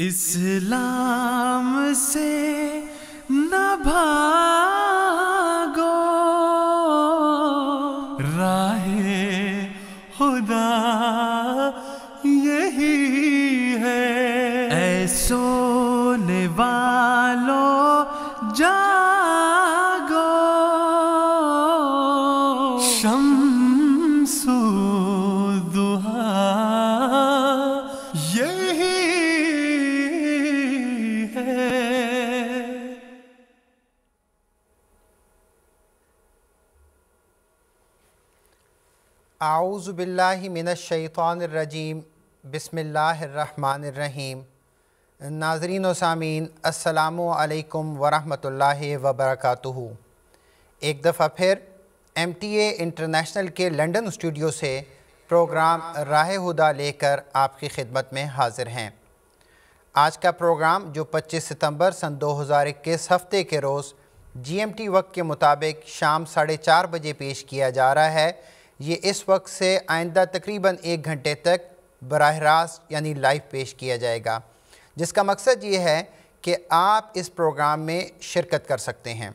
इस्लाम से न भा अज़बिल्लिमिनशैतरजीम बसमीम नाजरीन सामीन असलकम वरहि वबरक एक दफ़ा फिर एम टी ए इंटरनेशनल के लंदन स्टूडियो से प्रोग्राम राह हुदा लेकर आपकी खिदमत में हाजिर हैं आज का प्रोग्राम जो 25 सितंबर सन 2021 हफ़्ते के रोज़ जीएमटी वक्त के मुताबिक शाम साढ़े चार बजे पेश किया जा रहा है ये इस वक्त से आइंदा तकरीबन एक घंटे तक बरह रास्त यानी लाइव पेश किया जाएगा जिसका मकसद ये है कि आप इस प्रोग्राम में शिरकत कर सकते हैं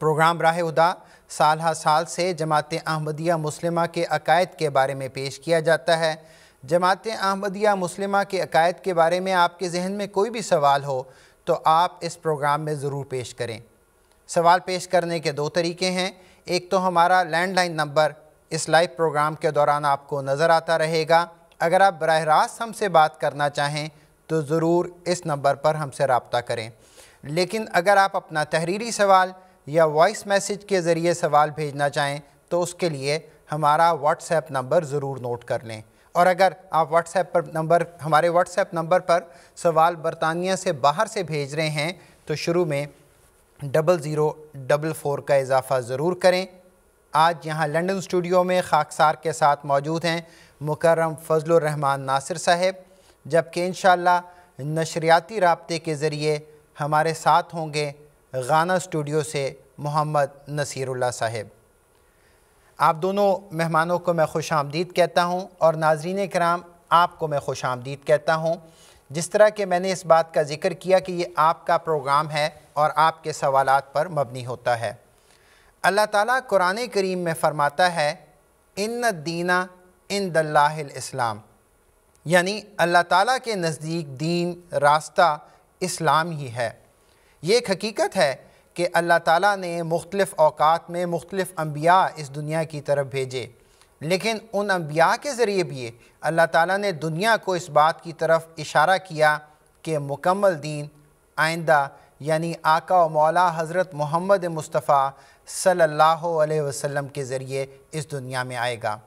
प्रोग्राम राह उदा साल हा साल से जमात अहमदिया मुस्लिमा के अकायद के बारे में पेश किया जाता है जमात अहमदिया मुस्लिमा के अकायद के बारे में आपके जहन में कोई भी सवाल हो तो आप इस प्रोग्राम में ज़रूर पेश करें सवाल पेश करने के दो तरीके हैं एक तो हमारा लैंडलाइन नंबर इस लाइव प्रोग्राम के दौरान आपको नज़र आता रहेगा अगर आप बरह रास्त हमसे बात करना चाहें तो ज़रूर इस नंबर पर हमसे रबता करें लेकिन अगर आप अपना तहरीरी सवाल या वॉइस मैसेज के ज़रिए सवाल भेजना चाहें तो उसके लिए हमारा व्हाट्सएप नंबर ज़रूर नोट कर लें और अगर आप व्हाट्सएप पर नंबर हमारे व्हाट्सएप नंबर पर सवाल बरतानिया से बाहर से भेज रहे हैं तो शुरू में डबल ज़ीरो डबल फ़ोर का इजाफ़ा ज़रूर करें आज यहाँ लंदन स्टूडियो में खाकसार के साथ मौजूद हैं मुकर्रम रहमान नासिर साहब जबकि इन नशरियाती रबते के ज़रिए हमारे साथ होंगे गाना स्टूडियो से मोहम्मद नसीरुल्ला साहब आप दोनों मेहमानों को मैं खुश आमदीद कहता हूँ और नाजरीन कराम आपको मैं खुश आमदीद कहता हूँ जिस तरह के मैंने इस बात का ज़िक्र किया कि ये आपका प्रोग्राम है और आपके सवालात पर मबनी होता है अल्लाह ताला कुरान करीम में फ़रमाता है इन दीना इन दल्लाम यानी अल्लाह ताला के नज़दीक दीन रास्ता इस्लाम ही है ये एक हकीकत है कि अल्लाह ताला ने मुख्तलिफ़ अवकात में मुख्तलिफ़ अम्बिया इस दुनिया की तरफ भेजे लेकिन उन अम्बिया के ज़रिए भी अल्लाह ताला ने दुनिया को इस बात की तरफ इशारा किया कि मुकम्मल दीन आइंदा यानी आका और मौला हज़रत मोहम्मद मुस्तफ़ा सल्लल्लाहु अलैहि वसल्लम के ज़रिए इस दुनिया में आएगा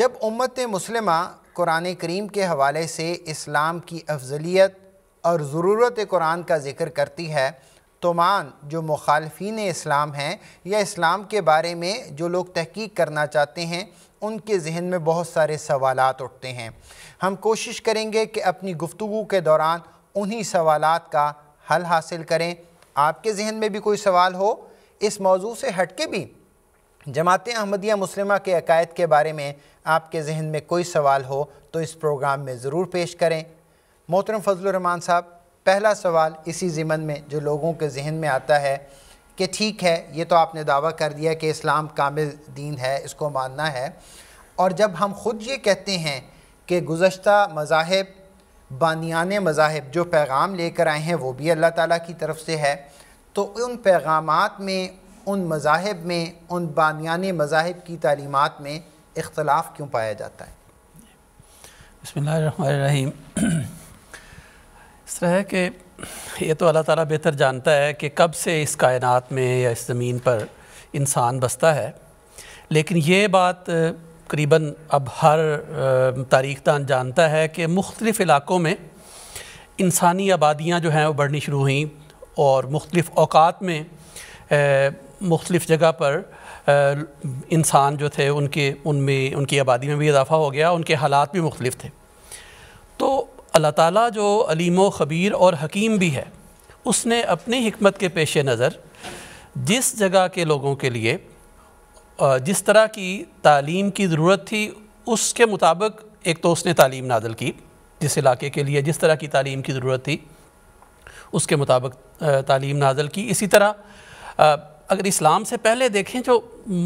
जब उम्मत मुसलम कुरान करीम के हवाले से इस्लाम की अफजलियत और ज़रूरत कुरान का ज़िक्र करती है तो मान जो मुखालफी इस्लाम हैं या इस्लाम के बारे में जो लोग तहकीक करना चाहते हैं उनके जहन में बहुत सारे सवाल उठते हैं हम कोशिश करेंगे कि अपनी गुफ्तु के दौरान उन्हीं सवाल का हल हासिल करें आपके जहन में भी कोई सवाल हो इस मौजू से हट के भी जमात अहमदिया मुस्लिमा के अकायद के बारे में आपके जहन में कोई सवाल हो तो इस प्रोग्राम में ज़रूर पेश करें मोहतरम फजलरहमान साहब पहला सवाल इसी ज़िमन में जो लोगों के जहन में आता है कि ठीक है ये तो आपने दावा कर दिया कि इस्लाम कामिल दीन है इसको मानना है और जब हम ख़ुद ये कहते हैं कि गुज्त मज़ाहब बानियान मज़ाहब जो पैगाम लेकर आए हैं वो भी अल्लाह ताली की तरफ से है तो उन पैगाम में उन मज़ाहब में उन बानियान मज़ाहब की तालीमत में इख्तलाफ क्यों पाया जाता है बसमीम इस तरह है कि ये तो अल्लाह ताला बेहतर जानता है कि कब से इस कायनात में या इस ज़मीन पर इंसान बसता है लेकिन ये बात करीबन अब हर तारीख दान जानता है कि मुख्तलिफ़ इलाक़ों में इंसानी आबादियाँ जो हैं वो बढ़नी शुरू हुई और मुख्तलिफ़ अवात में मुख्तलिफ़ जगह पर इंसान जो थे उनके उनमें उनकी आबादी में भी इजाफ़ा हो गया उनके हालात भी मुख्तलिफ थे तो अल्लाह ताला जो अलीम ख़बीर और हकीम भी है उसने अपनी हमत के पेश नज़र जिस जगह के लोगों के लिए जिस तरह की तालीम की ज़रूरत थी उसके मुताबिक एक तो उसने तालीम नादल की जिस इलाके के लिए जिस तरह की तालीम की ज़रूरत थी उसके मुताबिक तालीम नाजल की इसी तरह अगर इस्लाम से पहले देखें जो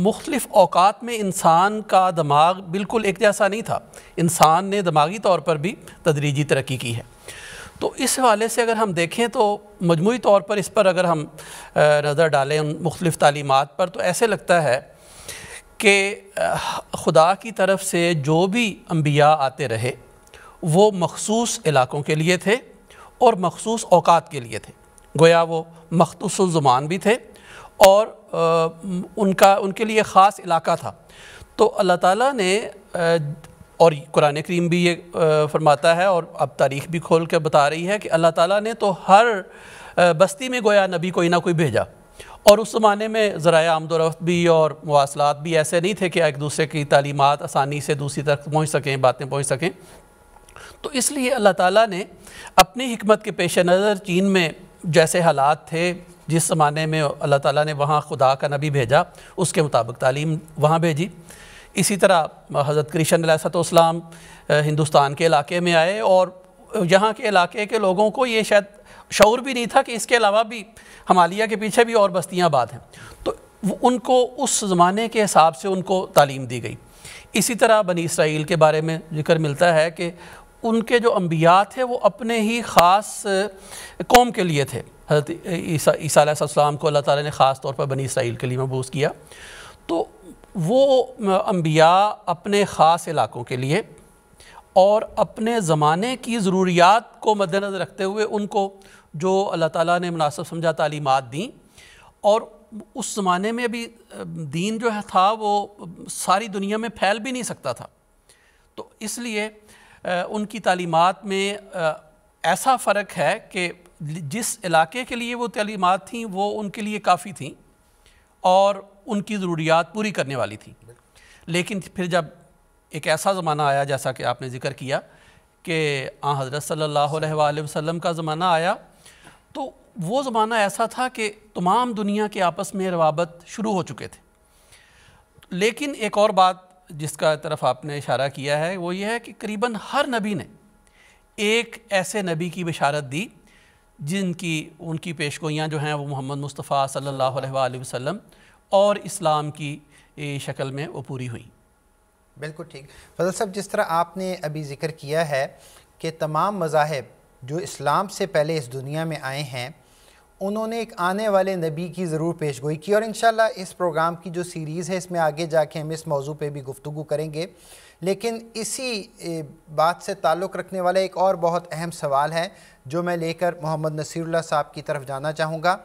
मुख्तलिफ़ अवकात में इंसान का दिमाग बिल्कुल एक जैसा नहीं था इंसान ने दिमागी तौर पर भी तदरीजी तरक्की की है तो इस हवाले से अगर हम देखें तो मजमू तौर पर इस पर अगर हम नज़र डालें उन मुख्तलिफ़ तलीमत पर तो ऐसे लगता है कि खुदा की तरफ से जो भी अम्बिया आते रहे वो मखसूस इलाक़ों के लिए थे और मखसूस अवकात के लिए थे गोया वो ज़ुबान भी थे और आ, उनका उनके लिए ख़ास इलाका था तो अल्लाह ताला ने आ, और कुरान करीम भी ये फरमाता है और अब तारीख भी खोल कर बता रही है कि अल्लाह ताला ने तो हर बस्ती में गोया नबी कोई ना कोई भेजा और उस ज़माने में ज़रा आमदोरफ़्त भी और मवासलात भी ऐसे नहीं थे कि एक दूसरे की तालीमत आसानी से दूसरी तक पहुँच सकें बातें पहुँच सकें तो इसलिए अल्लाह ताला ने अपनी हमत के पेश नज़र चीन में जैसे हालात थे जिस ज़माने में अल्लाह ताला ने वहाँ खुदा का नबी भेजा उसके मुताबिक तालीम वहाँ भेजी इसी तरह हज़रत कृष्ण सतोस्लाम हिंदुस्तान के इलाके में आए और यहाँ के इलाके के लोगों को ये शायद शौर भी नहीं था कि इसके अलावा भी हमालिया के पीछे भी और बस्तियाँ आबाद हैं तो उनको उस ज़माने के हिसाब से उनको तालीम दी गई इसी तरह बनी इसराइल के बारे में जिक्र मिलता है कि उनके जो अम्बिया थे वो अपने ही ख़ास कौम के लिए थे हज़रत ईसा ईसीम को अल्लाह ताली ने ख़ास तौर पर बनी इसराइल के लिए महबूस किया तो वो अम्बिया अपने ख़ास इलाकों के लिए और अपने ज़माने की ज़रूरियात को मद्दनज़र रखते हुए उनको जो अल्लाह ताली ने मुनासब समझा तालीमत दी और उस ज़माने में भी दीन जो है था वो सारी दुनिया में फैल भी नहीं सकता था तो इसलिए उनकी तालीमत में ऐसा फ़र्क है कि जिस इलाके के लिए वो तलीमत थी वो उनके लिए काफ़ी थी और उनकी ज़रूरियात पूरी करने वाली थी लेकिन फिर जब एक ऐसा ज़माना आया जैसा कि आपने ज़िक्र किया कि आ हज़रत सल्ला वसम का ज़माना आया तो वो ज़माना ऐसा था कि तमाम दुनिया के आपस में रवाबत शुरू हो चुके थे लेकिन एक और बात जिसका तरफ आपने इशारा किया है वो ये है कि करीबन हर नबी ने एक ऐसे नबी की बशारत दी जिनकी उनकी पेशगोइयाँ जो हैं वो मोहम्मद मुस्तफ़ा सल्लल्लाहु अलैहि वसल्लम और इस्लाम की शक्ल में वो पूरी हुई बिल्कुल ठीक फजल साहब जिस तरह आपने अभी ज़िक्र किया है कि तमाम मजाहब जो इस्लाम से पहले इस दुनिया में आए हैं उन्होंने एक आने वाले नबी की ज़रूर पेश गोई की और इन इस प्रोग्राम की जो सीरीज़ है इसमें आगे जाके हम इस मौजू पर भी गुफ्तु करेंगे लेकिन इसी बात से ताल्लुक़ रखने वाला एक और बहुत अहम सवाल है जो मैं लेकर मोहम्मद नसीरुल्लाह साहब की तरफ जाना चाहूँगा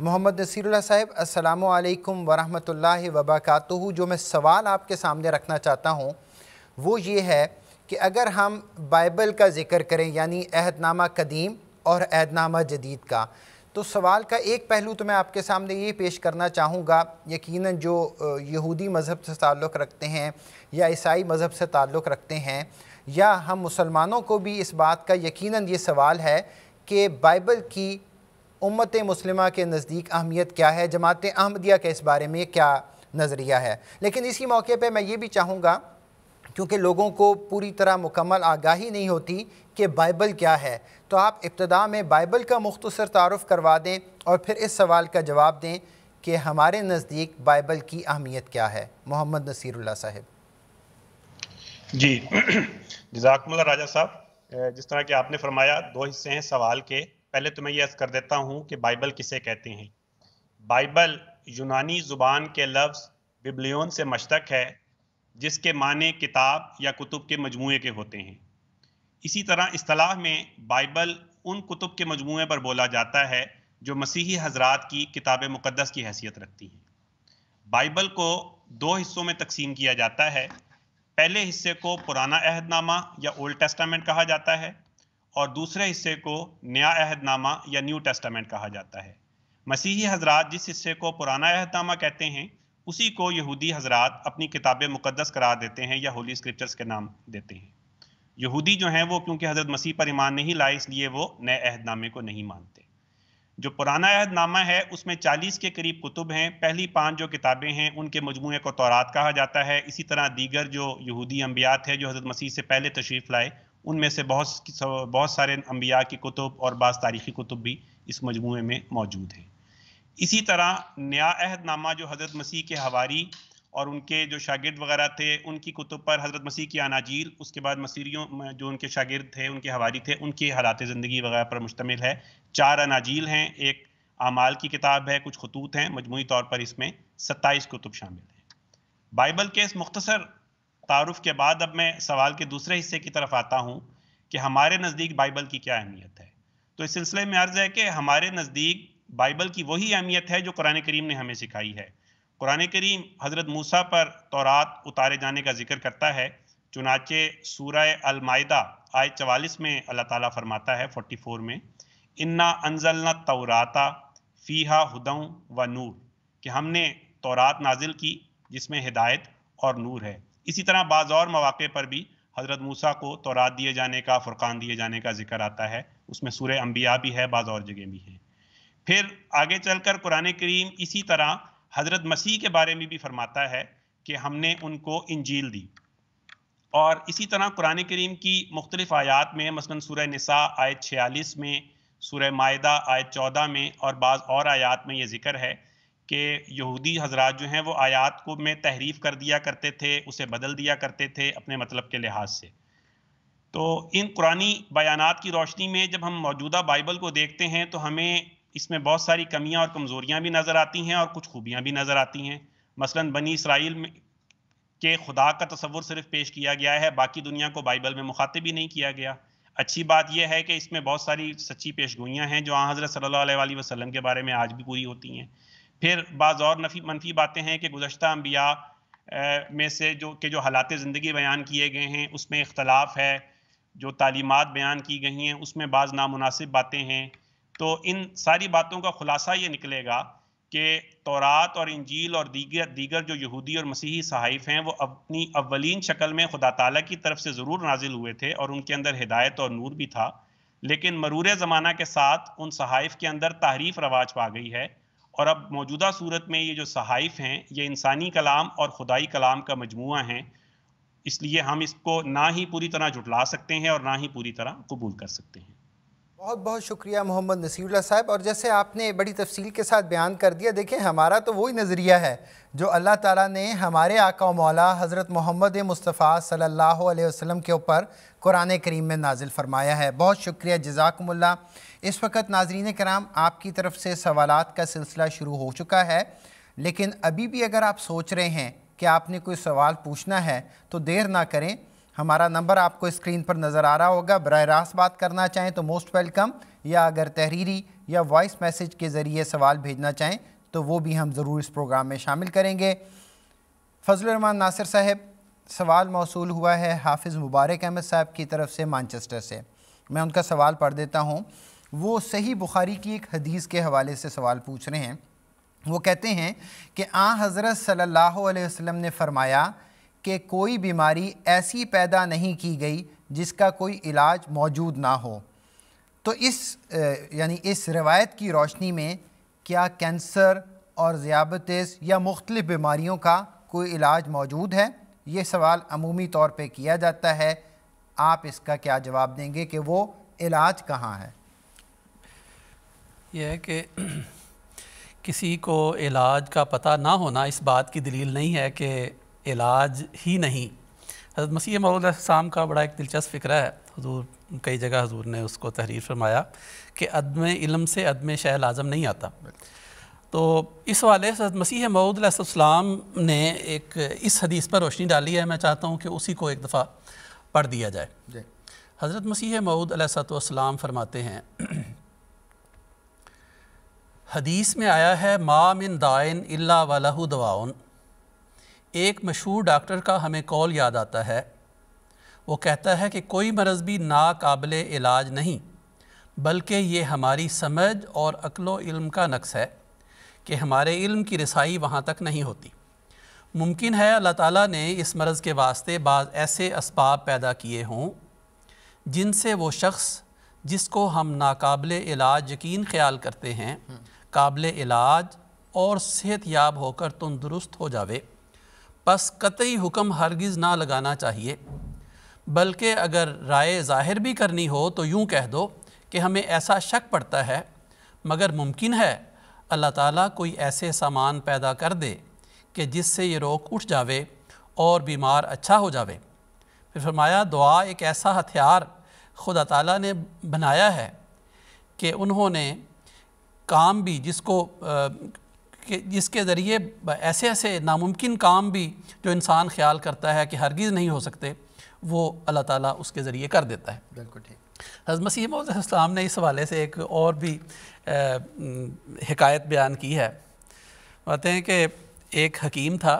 मोहम्मद नसीर साहब असलकम वरहमल वबरकत जो मैं सवाल आपके सामने रखना चाहता हूँ वो ये है कि अगर हम बाइबल का ज़िक्र करें यानी अहदनामा कदीम और अहदनामा जदीद का तो सवाल का एक पहलू तो मैं आपके सामने ये पेश करना चाहूँगा यकीन जो यहूदी मज़हब से ताल्लुक़ रखते हैं या ईसाई मज़हब से ताल्लुक़ रखते हैं या हम मुसलमानों को भी इस बात का यकीन ये सवाल है कि बाइबल की उम्मत मुस्लिमा के नज़दीक अहमियत क्या है जमात अहमदिया के इस बारे में क्या नज़रिया है लेकिन इसी मौके पर मैं ये भी चाहूँगा क्योंकि लोगों को पूरी तरह मुकम्मल आगाही नहीं होती कि बाइबल क्या है तो आप इब्तदा में बाइबल का मुख्तसर तारफ़ करवा दें और फिर इस सवाल का जवाब दें कि हमारे नज़दीक बाइबल की अहमियत क्या है मोहम्मद नसीर साहब जी जजाकमल्ला राजा साहब जिस तरह के आपने फरमाया दो हिस्से हैं सवाल के पहले तो मैं ये अर्ज़ कर देता हूँ कि बाइबल किसे कहते हैं बाइबल यूनानी ज़ुबान के लफ्ज़ बिब्लियन से मशतक है जिसके माने किताब या कुतुब के मजमू के होते हैं इसी तरह असलाह में बाइबल उन कुतुब के मजमू पर बोला जाता है जो मसीही हजरात की किताब मुक़दस की हैसियत रखती हैं बाइबल को दो हिस्सों में तकसीम किया जाता है पहले हिस्से को पुराना अहदनामा या ओल्ड टेस्टामेंट कहा जाता है और दूसरे हिस्से को नया अहदनामा या न्यू टेस्टामेंट कहा जाता है मसीही हजरात जिस हिस्से को पुराना अहदनामा कहते हैं उसी को यहूदी हजरात अपनी किताब मुक़दस करार देते हैं या होली स्क्रिप्चर्स के नाम देते हैं यहूदी जो हैं वो क्योंकि हज़रत मसीह पर ईमान नहीं लाए इसलिए वो नए अहदनामे को नहीं मानते जो पुराना अहदनामा है उसमें 40 के करीब कुतुब हैं पहली पांच जो किताबें हैं उनके मजमू को तौरात कहा जाता है इसी तरह दीगर जो यहूदी अम्बिया थे जो हज़रत मसीह से पहले तशरीफ़ लाए उनमें से बहुत बहुत सारे अम्बिया की कुतुब और बास तारीख़ी कुतुब भी इस मजमू में मौजूद हैं इसी तरह नया अहदनामा जो हज़रत मसीह के हवारी और उनके जो शागिर्द वगैरह थे उनकी कुतुब पर हज़रत मसीह की अनाजील उसके बाद मसीरियों जो उनके शागिर्द थे उनके हवारी थे उनके हालात ज़िंदगी वगैरह पर मुश्तमिल है चार अनाजील हैं एक आमाल की किताब है कुछ खतूत हैं मजमू तौर पर इसमें सत्ताईस कुतुब शामिल हैं बाइबल के इस मुख्तसर तारफ़ के बाद अब मैं सवाल के दूसरे हिस्से की तरफ आता हूँ कि हमारे नज़दीक बाइबल की क्या अहमियत है तो इस सिलसिले में अर्ज़ है कि हमारे नज़दीक बाइबल की वही अहमियत है जो कुरान करीम ने हमें सिखाई है कुरान करीम हज़रत मूसा पर तौरात उतारे जाने का जिक्र करता है चुनाचे सूरह अलमायदा आय चवालीस में अल्लाह ताला फरमाता है 44 में इन्ना अनजलना तौराता फ़ीहा हदम व नूर कि हमने तौरात नाजिल की जिसमें हिदायत और नूर है इसी तरह बाज़ और मौाक़े पर भी हज़रत मूसा को तौरात दिए जाने का फ़ुरक़ान दिए जाने का जिक्र आता है उसमें सूर्य अम्बिया भी है बाज़ और जगह भी है फिर आगे चलकर कुरान करीम इसी तरह हज़रत मसीह के बारे में भी फरमाता है कि हमने उनको इंजील दी और इसी तरह कुरान करीम की मुख्तलिफ आयात में मसलन सूर्य नसा आयत छियालीस में सूर्य मायदा आयत चौदह में और बाज़ और आयात में ये ज़िक्र है कि यहूदी हजरात जो हैं वो आयात को में तहरीफ कर दिया करते थे उसे बदल दिया करते थे अपने मतलब के लिहाज से तो इन कुरानी बयानात की रोशनी में जब हम मौजूदा बाइबल को देखते हैं तो हमें इसमें बहुत सारी कमियां और कमज़ोरियां भी नज़र आती हैं और कुछ खूबियां भी नज़र आती हैं मसलन बनी इसराइल में के खुदा का तस्वुर सिर्फ पेश किया गया है बाकी दुनिया को बाइबल में मुखातिब ही नहीं किया गया अच्छी बात यह है कि इसमें बहुत सारी सच्ची पेशगोइयाँ हैं जो हज़रत सल्ला वसलम के बारे में आज भी पूरी होती हैं फिर बाज़ और नफी मनफी बातें हैं कि गुजशत अम्बिया में से जो के जो हालात ज़िंदगी बयान किए गए हैं उसमें इख्तलाफ है जो तालीमत बयान की गई हैं उसमें बाज़ नामनासिब बातें हैं तो इन सारी बातों का खुलासा ये निकलेगा कि तौरात और इंजील और दीगर दीगर जो यहूदी और मसीही सहाइफ हैं वो अपनी अवलिन शक्ल में खुदा ताला की तरफ से ज़रूर नाजिल हुए थे और उनके अंदर हिदायत और नूर भी था लेकिन मरूर ज़माना के साथ उन सहाइफ के अंदर तारीफ रवाज पा गई है और अब मौजूदा सूरत में ये जो सहाइफ हैं ये इंसानी कलाम और खुदाई कलाम का मजमू हैं इसलिए हम इसको ना ही पूरी तरह जुटला सकते हैं और ना ही पूरी तरह कबूल कर सकते हैं बहुत बहुत शुक्रिया मोहम्मद नसीरुल्ला साहब और जैसे आपने बड़ी तफसील के साथ बयान कर दिया देखें हमारा तो वही नज़रिया है जो अल्लाह ताला ने हमारे आका मौला हज़रत मोहम्मद मुस्तफ़ा सल्लल्लाहु अलैहि वसल्लम के ऊपर कुरान करीम में नाजिल फरमाया है बहुत शुक्रिया जजाकमल्ला इस वक्त नाजरीन कराम आपकी तरफ से सवालत का सिलसिला शुरू हो चुका है लेकिन अभी भी अगर आप सोच रहे हैं कि आपने कोई सवाल पूछना है तो देर ना करें हमारा नंबर आपको स्क्रीन पर नज़र आ रहा होगा बर रास्त बात करना चाहें तो मोस्ट वेलकम या अगर तहरीरी या वॉइस मैसेज के ज़रिए सवाल भेजना चाहें तो वो भी हम ज़रूर इस प्रोग्राम में शामिल करेंगे फजलरहमान नासिर साहब सवाल मौसू हुआ है हाफिज़ मुबारक अहमद साहब की तरफ से मानचेस्टर से मैं उनका सवाल पढ़ देता हूँ वो सही बुखारी की एक हदीस के हवाले से सवाल पूछ रहे हैं वो कहते हैं कि आ हज़रत सल्लल्लाहु अलैहि वसल्लम ने फ़रमाया कि कोई बीमारी ऐसी पैदा नहीं की गई जिसका कोई इलाज मौजूद ना हो तो इस यानी इस रवायत की रोशनी में क्या कैंसर और ज़्यादतीस या मुख्तलिफ़ बीमारियों का कोई इलाज मौजूद है ये सवाल अमूमी तौर पे किया जाता है आप इसका क्या जवाब देंगे कि वो इलाज कहाँ है यह है कि किसी को इलाज का पता ना होना इस बात की दलील नहीं है कि इलाज ही नहीं हज़रत मसीह साम का बड़ा एक दिलचस्प फ़िक्र है हजूर कई जगह हजूर ने उसको तहरीर फरमाया कि अदम इलम से अदम शहल आज़म नहीं आता तो इस वाले हजरत मसीह मऊदलाम ने एक इस हदीस पर रोशनी डाली है मैं चाहता हूँ कि उसी को एक दफ़ा पढ़ दिया जाए हज़रत मसीह मऊदलाम फरमाते हैं हदीस में आया है मामिन दाइन अल्ला वलहु दवाउन एक मशहूर डॉक्टर का हमें कॉल याद आता है वो कहता है कि कोई मरज़ भी नाकबिल इलाज नहीं बल्कि ये हमारी समझ और अकलो इल्म का नक्स है कि हमारे इल्म की रसाई वहाँ तक नहीं होती मुमकिन है अल्लाह ताला ने इस मरज़ के वास्ते बाद ऐसे इसबाब पैदा किए हों जिनसे वो शख्स जिसको हम नाकबिल इलाज यकीन ख्याल करते हैं काबिल इलाज और सेहत याब होकर तंदुरुस्त हो जावे बस कतई हुक्म हरगिज़ ना लगाना चाहिए बल्कि अगर राय ज़ाहिर भी करनी हो तो यूँ कह दो कि हमें ऐसा शक पड़ता है मगर मुमकिन है अल्लाह ताला कोई ऐसे सामान पैदा कर दे कि जिससे ये रोग उठ जावे और बीमार अच्छा हो जावे फिर फरमाया दुआ एक ऐसा हथियार खुदा ताला ने बनाया है कि उन्होंने काम भी जिसको कि जिसके ज़रिए ऐसे ऐसे नामुमकिन काम भी जो इंसान ख्याल करता है कि हरगिज़ नहीं हो सकते वो अल्लाह ताला उसके ज़रिए कर देता है बिल्कुल ठीक हज़ मसीह ने इस हवाले से एक और भी हकायत बयान की है कहते हैं कि एक हकीम था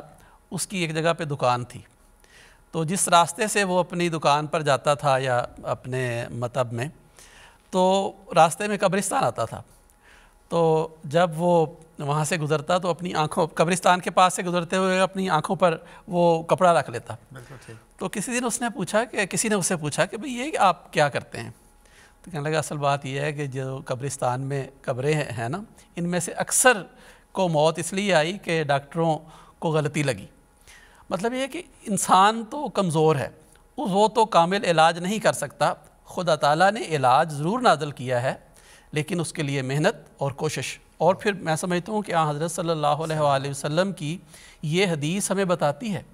उसकी एक जगह पे दुकान थी तो जिस रास्ते से वो अपनी दुकान पर जाता था या अपने मतब में तो रास्ते में कब्रिस्तान आता था तो जब वो वहाँ से गुजरता तो अपनी आँखों कब्रिस्तान के पास से गुजरते हुए अपनी आँखों पर वो कपड़ा रख लेता तो किसी दिन उसने पूछा कि किसी ने उससे पूछा कि भाई ये आप क्या करते हैं तो कहने लगा असल बात यह है कि जो कब्रिस्तान में कब्रें हैं है ना इनमें से अक्सर को मौत इसलिए आई कि डॉक्टरों को गलती लगी मतलब ये कि इंसान तो कमज़ोर है वो तो कामिल इलाज नहीं कर सकता खुदा तला ने इलाज ज़रूर नाजल किया है लेकिन उसके लिए मेहनत और कोशिश और फिर मैं समझता हूँ कि आ हाँ, हज़रत सल्ला वसम की ये हदीस हमें बताती है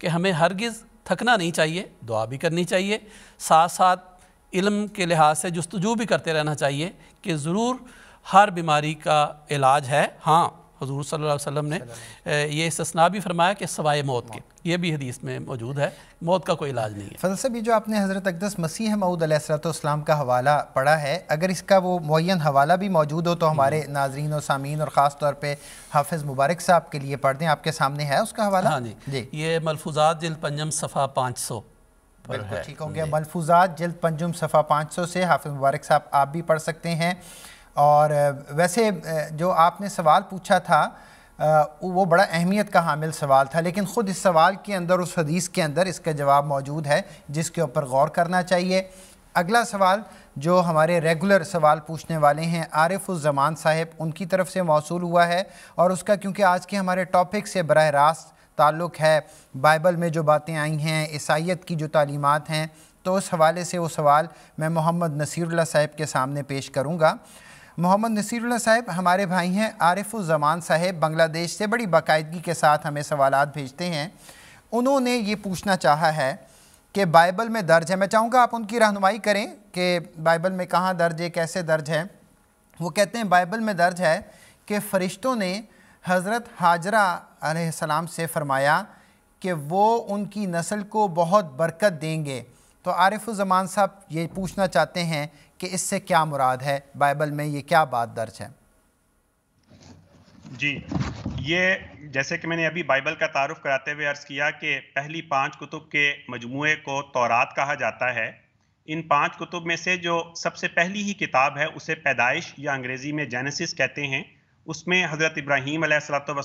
कि हमें हरगिज़ थकना नहीं चाहिए दुआ भी करनी चाहिए साथ साथ इल्म के लिहाज से जस्तजू भी करते रहना चाहिए कि ज़रूर हर बीमारी का इलाज है हाँ हजूर सल्लल्लाहु अलैहि ने ये ससना भी फरमाया कि सवाए मौत के ये भी हदीस में मौजूद है मौत का कोई इलाज नहीं है फल साहब जो आपने हज़रत अकदस मसीह मऊद मऊदलाम का हवाला पढ़ा है अगर इसका वो मुन हवाला भी मौजूद हो तो हमारे हम्म। नाजरीन और सामीन और ख़ास तौर पर हाफिज़ मुबारक साहब के लिए पढ़ दें आपके सामने है उसका हवाला हाँ जी जी ये मलफूजात जल पंजम सफ़ा पाँच सौ बिल्कुल ठीक होंगे गया मलफूजात जल्द पंजुम सफ़ा पाँच सौ से हाफिज़ मुबारक साहब आप भी पढ़ सकते हैं और वैसे जो आपने सवाल पूछा था वो बड़ा अहमियत का हामिल सवाल था लेकिन ख़ुद इस सवाल के अंदर उस हदीस के अंदर इसका जवाब मौजूद है जिसके ऊपर गौर करना चाहिए अगला सवाल जो हमारे रेगुलर सवाल पूछने वाले हैं आरिफ ज़मान साहब उनकी तरफ से मौसू हुआ है और उसका क्योंकि आज के हमारे टॉपिक से बरह रास्त ताल्लुक़ है बाइबल में जो बातें आई हैं ईसाइत की जो तालीमत हैं तो उस हवाले से वो सवाल मैं मोहम्मद नसीरुल्ला साहब के सामने पेश करूँगा मोहम्मद नसीरुल्ला साहब हमारे भाई हैं आरिफुलज़मान साहब बांग्लादेश से बड़ी बाकायदगी के साथ हमें सवाल भेजते हैं उन्होंने ये पूछना चाहा है कि बाइबल में दर्ज है मैं चाहूँगा आप उनकी रहनुमाई करें कि बाइबल में कहाँ दर्ज है कैसे दर्ज है वो कहते हैं बाइबल में दर्ज है कि फ़रिश्तों ने हज़रत हाजरा आसमाम से फ़रमाया कि वो उनकी नस्ल को बहुत बरकत देंगे तो आरिफुलज़मान साहब ये पूछना चाहते हैं कि इससे क्या मुराद है बाइबल में ये क्या बात दर्ज है जी ये जैसे कि मैंने अभी बाइबल का तारुफ कराते हुए अर्ज़ किया कि पहली पांच कुतुब के मजमू को तौरात कहा जाता है इन पांच कुतुब में से जो सबसे पहली ही किताब है उसे पैदाइश या अंग्रेज़ी में जेनेसिस कहते हैं उसमें हज़रत इब्राहिम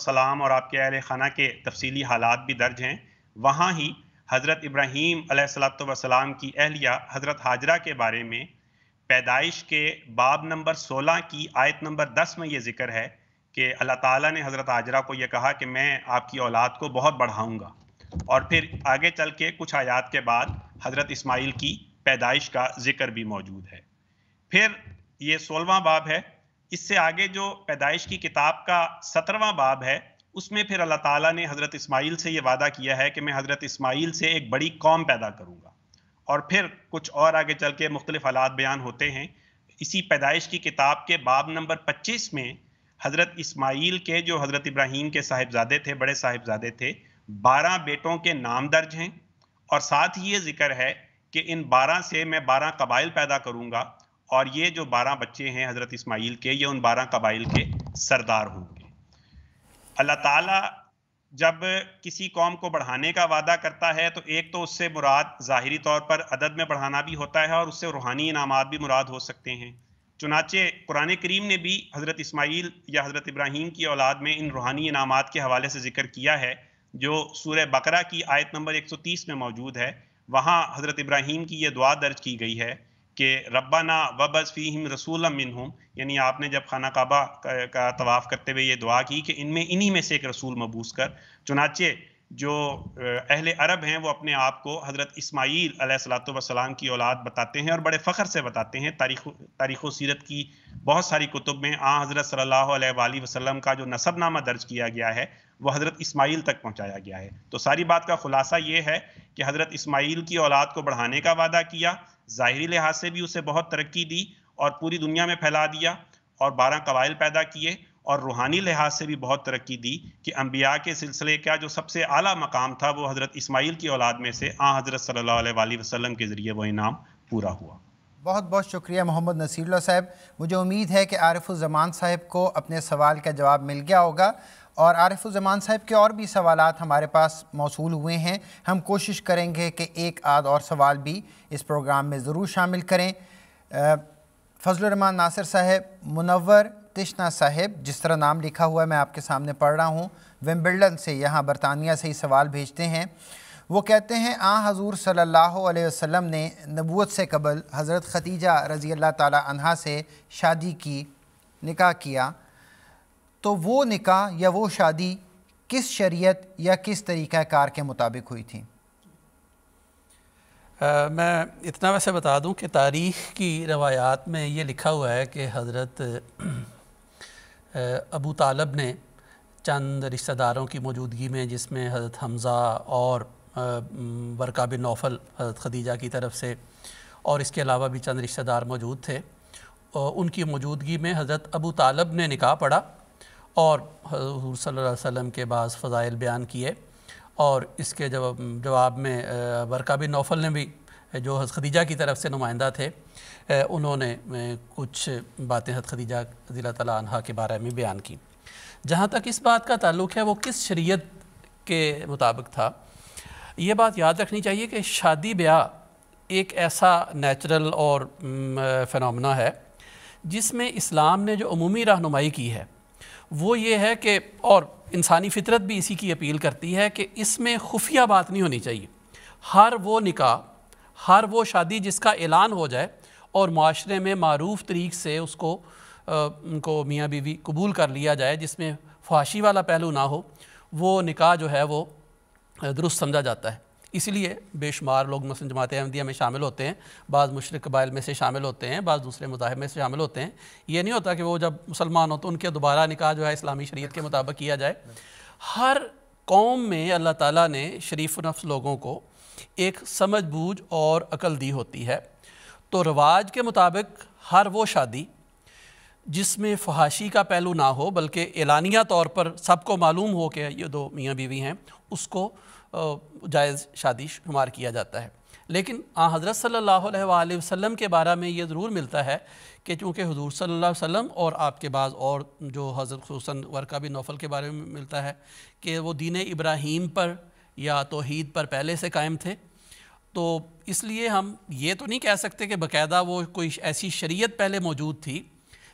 सलाम और आपके अहल खाना के तफसीली हालात भी दर्ज हैं वहाँ ही हज़रत इब्राहिम सलाम की अहलिया हज़रत हाजरा के बारे में पैदाइश के बाब नंबर 16 की आयत नंबर 10 में ये ज़िक्र है कि अल्लाह ताला ने हज़रत आजरा को ये कहा कि मैं आपकी औलाद को बहुत बढ़ाऊँगा और फिर आगे चल के कुछ आयात के बाद हज़रत इस्माइल की पैदाइश का ज़िक्र भी मौजूद है फिर ये सोलवा बाब है इससे आगे जो पैदाइश की किताब का सत्रवा बाब है उसमें फिर अल्लाह ताला ने हज़रत इस्माइल से ये वादा किया है कि मैं हज़रत इस्माइल से एक बड़ी कौम पैदा करूँगा और फिर कुछ और आगे चल के मुख्तलिफ हालात बयान होते हैं इसी पैदाइश की किताब के बाब नंबर 25 में हज़रत इस्माइल के जो हज़रत इब्राहीम के साहिबजादे थे बड़े साहिबजादे थे बारह बेटों के नाम दर्ज हैं और साथ ही ये ज़िक्र है कि इन बारह से मैं बारह कबाइल पैदा करूँगा और ये जो बारह बच्चे हैं हज़रत इस्माइल के ये उन बारह कबाइल के सरदार होंगे अल्लाह ताला जब किसी कौम को बढ़ाने का वादा करता है तो एक तो उससे मुराद ज़ाहरी तौर पर अदद में बढ़ाना भी होता है और उससे रूहानी इनाम भी मुराद हो सकते हैं चुनाचे कुरान करीम ने भी हज़रत इसमाइल या हज़रत इब्राहीम की औलाद में इन रूहानी इनाम के हवाले से जिक्र किया है जो सूर्य बकरा की आयत नंबर 130 में मौजूद है वहाँ हज़रत इब्राहिम की यह दुआ दर्ज की गई है कि रब्बाना वबस फ़ीम रसूल मिनहम यानी आपने जब खाना काबा का, तवाफ़ करते हुए ये दुआ की कि इनमें इन्हीं में से एक रसूल मबूस कर चुनाचे जो अहल अरब हैं वो अपने आप को हज़रत इसमाईल सलाम की औलाद बताते हैं और बड़े फ़ख्र से बताते हैं तारीख तारीख़ सीरत की बहुत सारी कुतुब में आ हज़रत सल्ला वसलम का जो नसबनामा दर्ज किया गया है वह हज़रत इसमाईल तक पहुँचाया गया है तो सारी बात का ख़ुलासा ये है कि हज़रत इसमाईल की औलाद को बढ़ाने का वादा किया ज़ाहरी लिहाज से भी उसे बहुत तरक्की दी और पूरी दुनिया में फैला दिया और बारह कबाइल पैदा किए और रूहानी लिहाज से भी बहुत तरक्की दी कि अम्बिया के सिलसिले का जो सबसे अला मकाम था वो हज़रत इसमाइल की औलाद में से आ हज़रत सल्ला वसम के ज़रिए वह इनाम पूरा हुआ बहुत बहुत शुक्रिया मोहम्मद नसीरुल्ला साहब मुझे उम्मीद है कि आरिफुलज़मान साहब को अपने सवाल का जवाब मिल गया होगा और आरिफुलज़मान साहब के और भी सवाल हमारे पास मौसू हुए हैं हम कोशिश करेंगे कि एक आध और सवाल भी इस प्रोग्राम में ज़रूर शामिल करें फजलरहमान नासिर साहब मुनवर तिश्ना साहब जिस तरह नाम लिखा हुआ है मैं आपके सामने पढ़ रहा हूँ विम्बल्डन से यहाँ बरतानिया से ही सवाल भेजते हैं वो कहते हैं आ हजूर सल्ला वसम ने नबूत से कबल हज़रत खतीजा रज़ी अल्लाह ताला से शादी की निका किया तो वो निकाह या वो शादी किस शरीयत या किस कार के मुताबिक हुई थी आ, मैं इतना वैसे बता दूं कि तारीख़ की रवायात में ये लिखा हुआ है कि हज़रत अबू तालब ने चंद रिश्तेदारों की मौजूदगी में जिसमें हज़रत हमज़ा और बरका बिन नौफल हज़रत खदीजा की तरफ से और इसके अलावा भी चंद रिश्तेदार मौजूद थे उनकी मौजूदगी में हज़रत अबू तालब ने निकाह पढ़ा और हजूर वसल्लम के बाद फ़ज़ाइल बयान किए और इसके जवाब जवाब में बरका बिन नौफल ने भी जो हज़ खदीजा की तरफ से नुमाइंदा थे उन्होंने कुछ बातें हज़ खदीजा ज़िला तला के बारे में बयान की जहाँ तक इस बात का ताल्लुक़ है वो किस शरीत के मुताबिक था ये बात याद रखनी चाहिए कि शादी ब्याह एक ऐसा नेचुरल और फिनना है जिसमें इस्लाम ने जो अमूमी रहनुमाई की है वो ये है कि और इंसानी फितरत भी इसी की अपील करती है कि इसमें खुफिया बात नहीं होनी चाहिए हर वो निका हर वो शादी जिसका ऐलान हो जाए और माशरे में मरूफ तरीक़ से उसको आ, उनको मियाँ बीवी कबूल कर लिया जाए जिसमें फाशी वाला पहलू ना हो वो निका जो है वो दुरुस्त समझा जाता है इसलिए बेशुमार लोग मुस्लिम जमात अहमदिया में शामिल होते हैं बाद मुशरक कबाइल में से शामिल होते हैं बाद दूसरे मजाहब में से शामिल होते हैं ये नहीं होता कि वो जब मुसलमान हो तो उनके दोबारा निकाह जो है इस्लामी शरीत के मुताबिक किया जाए हर कौम में अल्लाह ताला ने शरीफ नफ्स लोगों को एक समझ बूझ और अकल दी होती है तो रवाज के मुताबिक हर वो शादी जिसमें फहाशी का पहलू ना हो बल्कि एलानिया तौर पर सबको मालूम हो कि ये दो मियाँ बीवी हैं उसको जायज़ शादी शुमार किया जाता है लेकिन आ हज़रत सल्ला वसम के बारे में ये ज़रूर मिलता है कि चूँकि हजूर सल्ला वसम और आपके बाद और जो हज़रत खूस वर्का भी नौफल के बारे में मिलता है कि वो दीन इब्राहीम पर या तोहद पर पहले से कायम थे तो इसलिए हम ये तो नहीं कह सकते कि बाकायदा वो कोई ऐसी शरीय पहले मौजूद थी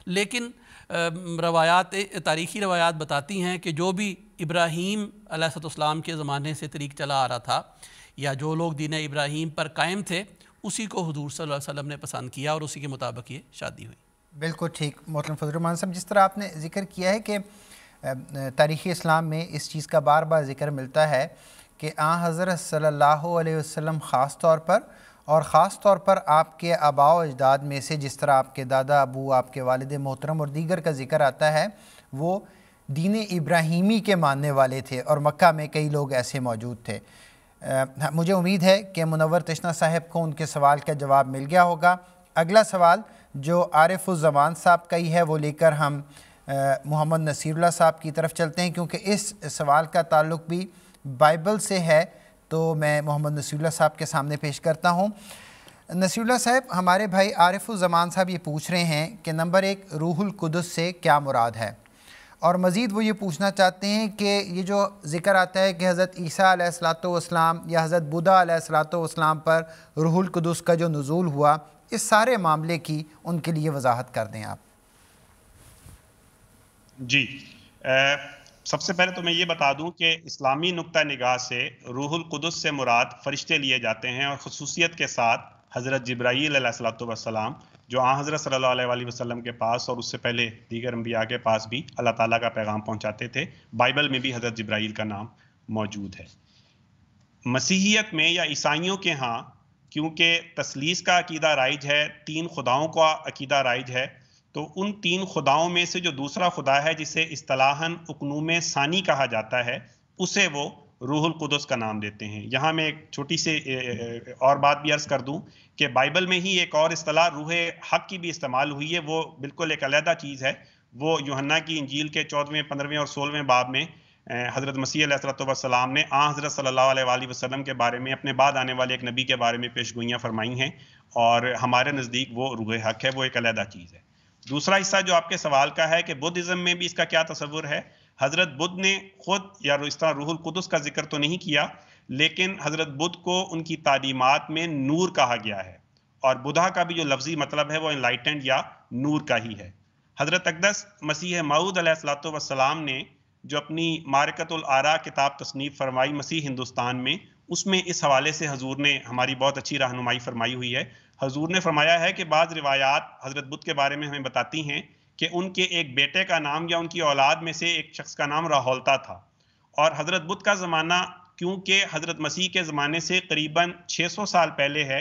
लेकिन रवायात तारीख़ी रवायात बताती हैं कि जो भी इब्राहीम अलैहिस्सलाम के ज़माने से तरीक चला आ रहा था या जो लोग दीन इब्राहीम पर कायम थे उसी को हजूर सल्लल्लाहु अलैहि वसल्लम ने पसंद किया और उसी के मुताबिक ये शादी हुई बिल्कुल ठीक मोहतरम फजलरमान साहब जिस तरह आपने जिक्र किया है कि तारीख़ी इस्लाम में इस चीज़ का बार बार जिक्र मिलता है कि आ हज़रत सल्लल्लाहु अलैहि वसल्लम ख़ास तौर पर और ख़ास तौर पर आपके आबाओ अजदाद में से जिस तरह आपके दादा अबू आपके वालद मोहतरम और दीगर का ज़िक्र आता है वो दीन इब्राहिमी के मानने वाले थे और मक्का में कई लोग ऐसे मौजूद थे आ, मुझे उम्मीद है कि मुनवर तश्ना साहब को उनके सवाल का जवाब मिल गया होगा अगला सवाल जो उजमान साहब का ही है वो लेकर हम मोहम्मद नसीरुल्ला साहब की तरफ चलते हैं क्योंकि इस सवाल का ताल्लुक भी बाइबल से है तो मैं मोहम्मद नसील्ला साहब के सामने पेश करता हूँ नसीुल्ला साहब हमारे भाई आरिफुलज़मान साहब ये पूछ रहे हैं कि नंबर एक रूहुल कुदस से क्या मुराद है और मज़ीद वो ये पूछना चाहते हैं कि ये जो ज़िक्र आता है कि हज़रत ईसा सलातम या हज़रत बुदा सलातम पर रूहुल कुदस का जो नज़ूल हुआ इस सारे मामले की उनके लिए वजाहत कर दें आप जी आ... सबसे पहले तो मैं ये बता दूं कि इस्लामी नुक़ निगाह से रूहुल कुदस से मुराद फरिश्ते लिए जाते हैं और खसूसियत के साथ हज़रत जब्राईसलाम जो आ हज़रत सल्ला वसलम के पास और उससे पहले दीगर अम्बिया के पास भी अल्लाह ताली का पैगाम पहुँचाते थे बाइबल में भी हज़रत जब्राइल का नाम मौजूद है मसीहियत में या ईसाइयों के यहाँ क्योंकि तसलीस का अकीदा राइज है तीन खुदाओं का अकीदा राइज है तो उन तीन खुदाओं में से जो दूसरा खुदा है जिसे असलाहन उकनूम सानी कहा जाता है उसे वो रूहुल कुदस का नाम देते हैं यहाँ मैं एक छोटी सी और बात भी अर्ज़ कर दूँ कि बाइबल में ही एक और असलाह रूह हक की भी इस्तेमाल हुई है वो बिल्कुल एक अलहदा चीज़ है वो योहन्ना की इंजील के चौदहवें पंद्रहवें और सोलहवें बाब में हज़रत मसीह सलाम ने आ हज़रत सल्ला वसलम के बारे में अपने बाद आने वाले एक नबी के बारे में पेश फरमाई हैं और हमारे नज़दीक वो रूह हक है वो एक अलहदा चीज़ है दूसरा हिस्सा जो आपके सवाल का है कि बुद्धिज़्म में भी इसका क्या तस्वुर है हज़रत बुद्ध ने खुद या इस तरह रूहुल कुदस का जिक्र तो नहीं किया लेकिन हज़रत बुद्ध को उनकी तालीमत में नूर कहा गया है और बुधा का भी जो लफ्ज़ी मतलब है वो इनलाइटेंड या नूर का ही है हज़रत अकदस मसीह मऊद सलाम ने जो अपनी आरा किताब तसनीफ़ फरमाई मसीह हिंदुस्तान में उसमें इस हवाले से हजूर ने हमारी बहुत अच्छी रहनुमाई फरमाई हुई है हजूर ने फरमाया है कि बाद रिवायात हज़रत बुद्ध के बारे में हमें बताती हैं कि उनके एक बेटे का नाम या उनकी औलाद में से एक शख्स का नाम राहौलता था और हज़रत बुद्ध का ज़माना क्योंकि हज़रत मसीह के ज़माने से करीबन 600 साल पहले है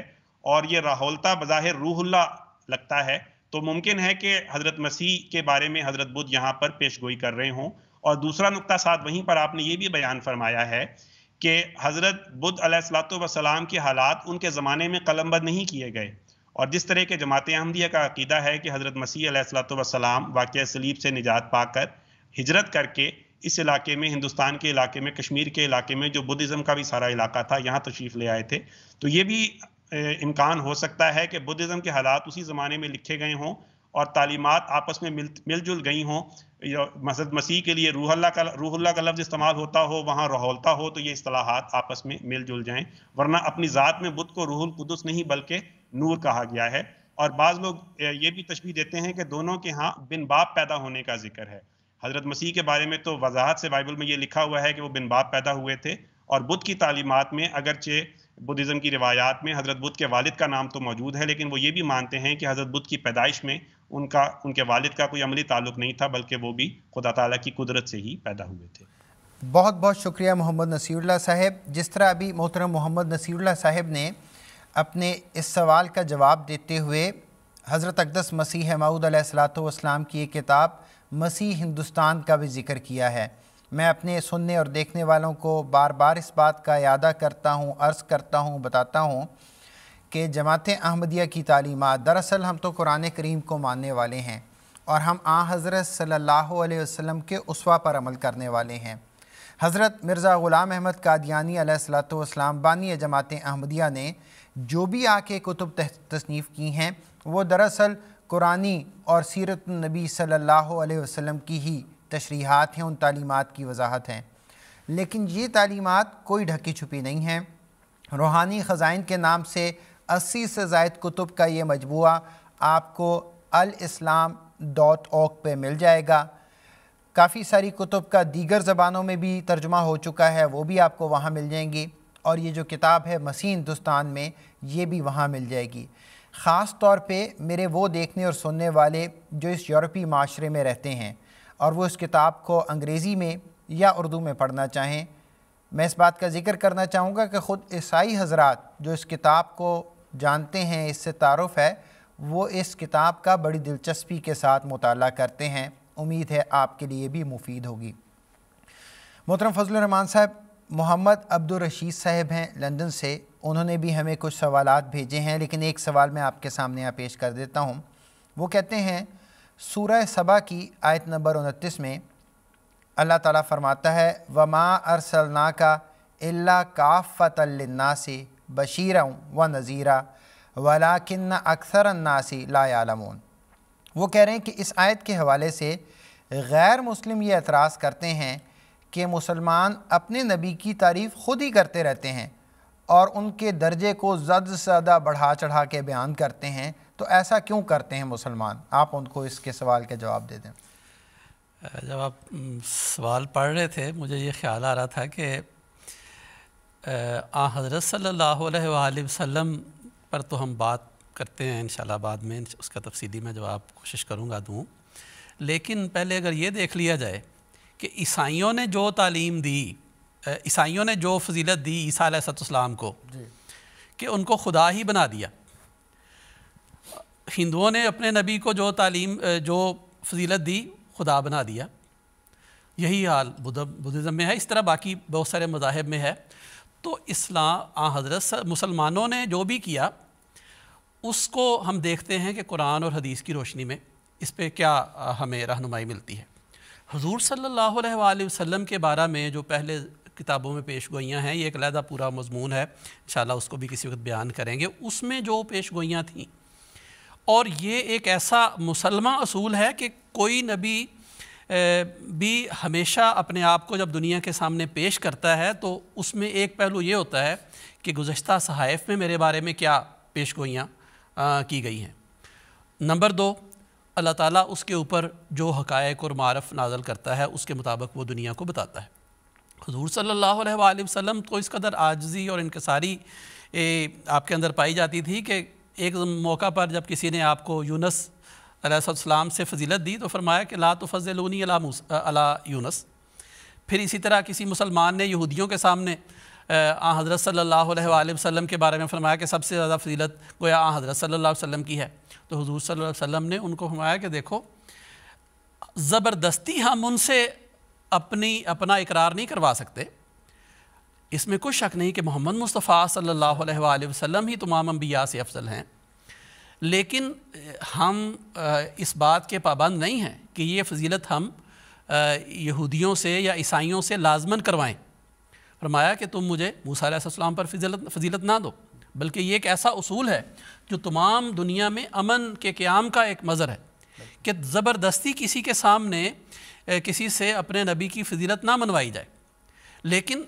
और ये राहौलता बज़ाहिर रूहल्ला लगता है तो मुमकिन है कि हज़रत मसीह के बारे में हज़रत बुद्ध यहाँ पर पेश गोई कर रहे हों और दूसरा नुकता साथ वहीं पर आपने ये भी बयान फरमाया है कि हज़रत बुद्ध अलैहिस्सलाम के हालात उनके ज़माने में कलमबंद नहीं किए गए और जिस तरह के जमात अहमदिया का अकीदा है कि हज़रत मसीह अलैहिस्सलाम वाक़ सलीब से निजात पाकर हिजरत करके इस इलाके में हिंदुस्तान के इलाके में कश्मीर के इलाके में जो बुद्धिज़्म का भी सारा इलाका था यहाँ तशरीफ़ ले आए थे तो ये भी इम्कान हो सकता है कि बुद्धिज़्म के हालात उसी ज़माने में लिखे गए हों और तालीमत आपस में मिल मिलजुल गई हों मसद मसीह के लिए रूहल्ला का रूहल्ला का लफ्ज़ इस्तेमाल होता हो वहाँ रहोलता हो तो ये असलाहत आपस में मिलजुल जाएँ वरना अपनी ज़ात में बुद्ध को रूहुल कुदस नहीं बल्कि नूर कहा गया है और बाज़ लोग ये भी तशबी देते हैं कि दोनों के यहाँ बिन बाप पैदा होने का जिक्र है हज़रत मसीह के बारे में तो वजाहत से बाइबल में ये लिखा हुआ है कि वो बिन बाप पैदा हुए थे और बुद्ध की तालीमत में अगरचे बुद्धिज़म की रिवायात में हज़रत बुद्ध के वालिद का नाम तो मौजूद है लेकिन वो ये भी मानते हैं कि हज़रत बुद्ध की पैदाइश में उनका उनके वालिद का कोई अमली ताल्लुक नहीं था बल्कि वो भी खुदा ताला की कुदरत से ही पैदा हुए थे बहुत बहुत शुक्रिया मोहम्मद नसीरुल्ला साहब जिस तरह अभी मोहतरम मोहम्मद नसीरुल्ला साहब ने अपने इस सवाल का जवाब देते हुए हज़रत अकदस मसीह माऊद सलाम की एक किताब मसीह हिंदुस्तान का भी जिक्र किया है मैं अपने सुनने और देखने वालों को बार बार इस बात का अदा करता हूँ अर्ज़ करता हूँ बताता हूँ कि जमात अहमदिया की तालीमत दरअसल हम तो कुरान करीम को मानने वाले हैं और हम आ हज़रत सल्ला वसम के उसवा पर अमल करने वाले हैं हज़रत मिर्ज़ा ग़ुलाम अहमद कादियानी सलाम बानी जमात अहमदिया ने जो भी आके कुतुब तसनीफ़ की हैं वो दरअसल कुरानी और सीरत नबी सल्ला वसम की ही तशरीहत हैं उन तालीमत की वजाहत हैं लेकिन ये तालीमत कोई ढकी छुपी नहीं हैं रूहानी ख़जाइन के नाम से अस्सी से जायद कुतुब का ये मजमू आपको अल इस्लाम डॉट ओक पर मिल जाएगा काफ़ी सारी कुतुब का दीगर ज़बानों में भी तर्जमा हो चुका है वो भी आपको वहाँ मिल जाएंगी और ये जो किताब है मसी हिंदुस्तान में ये भी वहाँ मिल जाएगी ख़ास तौर पे मेरे वो देखने और सुनने वाले जो इस यूरोपी माशरे में रहते हैं और वो इस किताब को अंग्रेज़ी में या उर्दू में पढ़ना चाहें मैं इस बात का जिक्र करना चाहूँगा कि ख़ुद ईसाई हजरात जो इस किताब को जानते हैं इससे तारफ़ है वो इस किताब का बड़ी दिलचस्पी के साथ मुताल करते हैं उम्मीद है आपके लिए भी मुफीद होगी मोहतरम फजल रहमान साहब मोहम्मद अब्दुलरशीद साहब हैं लंदन से उन्होंने भी हमें कुछ सवाल भेजे हैं लेकिन एक सवाल मैं आपके सामने यहाँ पेश कर देता हूँ वो कहते हैं सूरह सबा की आयत नंबर उनतीस में अल्लाह ताला फरमाता है वमा अरसलना का अल्ला काफ़तल्ना से बशीरा व नज़ीरा वलाकिन अक्सर नासी लायालमून वो कह रहे हैं कि इस आयत के हवाले से गैर मुस्लिम ये एतराज़ करते हैं कि मुसलमान अपने नबी की तारीफ़ खुद ही करते रहते हैं और उनके दर्जे को ज़द से ज़्यादा बढ़ा चढ़ा के बयान करते हैं तो ऐसा क्यों करते हैं मुसलमान आप उनको इसके सवाल के जवाब दे दें जब आप सवाल पढ़ रहे थे मुझे ये ख्याल आ रहा था कि आ हज़रत सल्लल्लाहु अलैहि वसल्लम पर तो हम बात करते हैं इन बाद में उसका तफसीली मैं जवाब कोशिश करूँगा दूँ लेकिन पहले अगर ये देख लिया जाए कि ईसाइयों ने जो तालीम दी ईसाइयों ने जो फजीलत दी ईसा सतम को कि उनको खुदा ही बना दिया हिंदुओं ने अपने नबी को जो तालीम जो फजीलत दी खुदा बना दिया यही हाल बुद्ध बुद्धिज़्म में है इस तरह बाकी बहुत सारे मजाहब में है तो इस्लाम हज़रत मुसलमानों ने जो भी किया उसको हम देखते हैं कि कुरान और हदीस की रोशनी में इस पर क्या हमें रहनुमाई मिलती है हजूर सल्ला वसम के बारे में जो पहले किताबों में पेश गोइयाँ हैं ये एक लहदा पूरा मजमून है इन उसको भी किसी वक्त बयान करेंगे उसमें जो पेश गोइयाँ थीं और ये एक ऐसा मुसलमा असूल है कि कोई नबी भी हमेशा अपने आप को जब दुनिया के सामने पेश करता है तो उसमें एक पहलू ये होता है कि गुज्त सहाइफ में मेरे बारे में क्या पेश गोइयाँ की गई हैं नंबर दो अल्लाह ताला उसके ऊपर जो हकायक और मारफ नाजल करता है उसके मुताबिक वो दुनिया को बताता है हजूर सल्ला वसम को तो इस कदर आजजी और इनकसारी आपके अंदर पाई जाती थी कि एक मौका पर जब किसी ने आपको यूनस अलैहिस्सलाम से फजीलत दी तो फरमाया कि ला तो फजलूनी अला अला यूनस फिर इसी तरह किसी मुसलमान ने यहूदियों के सामने आ हज़रत सल्ला वसम के बारे में फरमाया कि सबसे ज़्यादा फजीलत गोया आ हज़रत सल्ला वसम की है तो हजूर सल्ला वसम ने उनको फरमाया कि देखो ज़बरदस्ती हम उनसे अपनी अपना इकरार नहीं करवा सकते इसमें कुछ शक नहीं कि मोहम्मद मुस्तफ़ा सल्ला वसम ही तमाम अम्बिया से अफजल हैं लेकिन हम इस बात के पाबंद नहीं हैं कि ये फजीलत हम यहूदियों से या ईसाइयों से लाजमन करवाएं फरमाया कि तुम मुझे मूसा सलाम पर फजीलत फजीलत ना दो बल्कि ये एक ऐसा असूल है जो तमाम दुनिया में अमन के क़्याम का एक मज़र है कि ज़बरदस्ती किसी के सामने किसी से अपने नबी की फजीलत ना मनवाई जाए लेकिन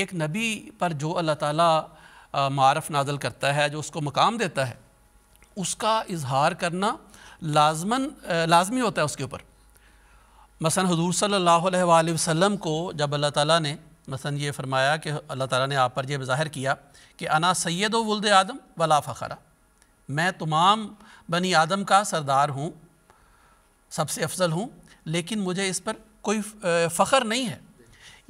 एक नबी पर जो अल्लाह तारफ मारफ़ नाजल करता है जो उसको मकाम देता है उसका इजहार करना लाजमन लाजमी होता है उसके ऊपर मसन हजूर सल्ला वसम को जब अल्लाह ताली ने मसन ये फरमाया कि अल्लाह ताली ने आप पर यह ज़ाहिर किया कि अना सैद वुलद आदम वला फ़खरा मैं तमाम बनी आदम का सरदार हूँ सबसे अफजल हूँ लेकिन मुझे इस पर कोई फ़ख्र नहीं है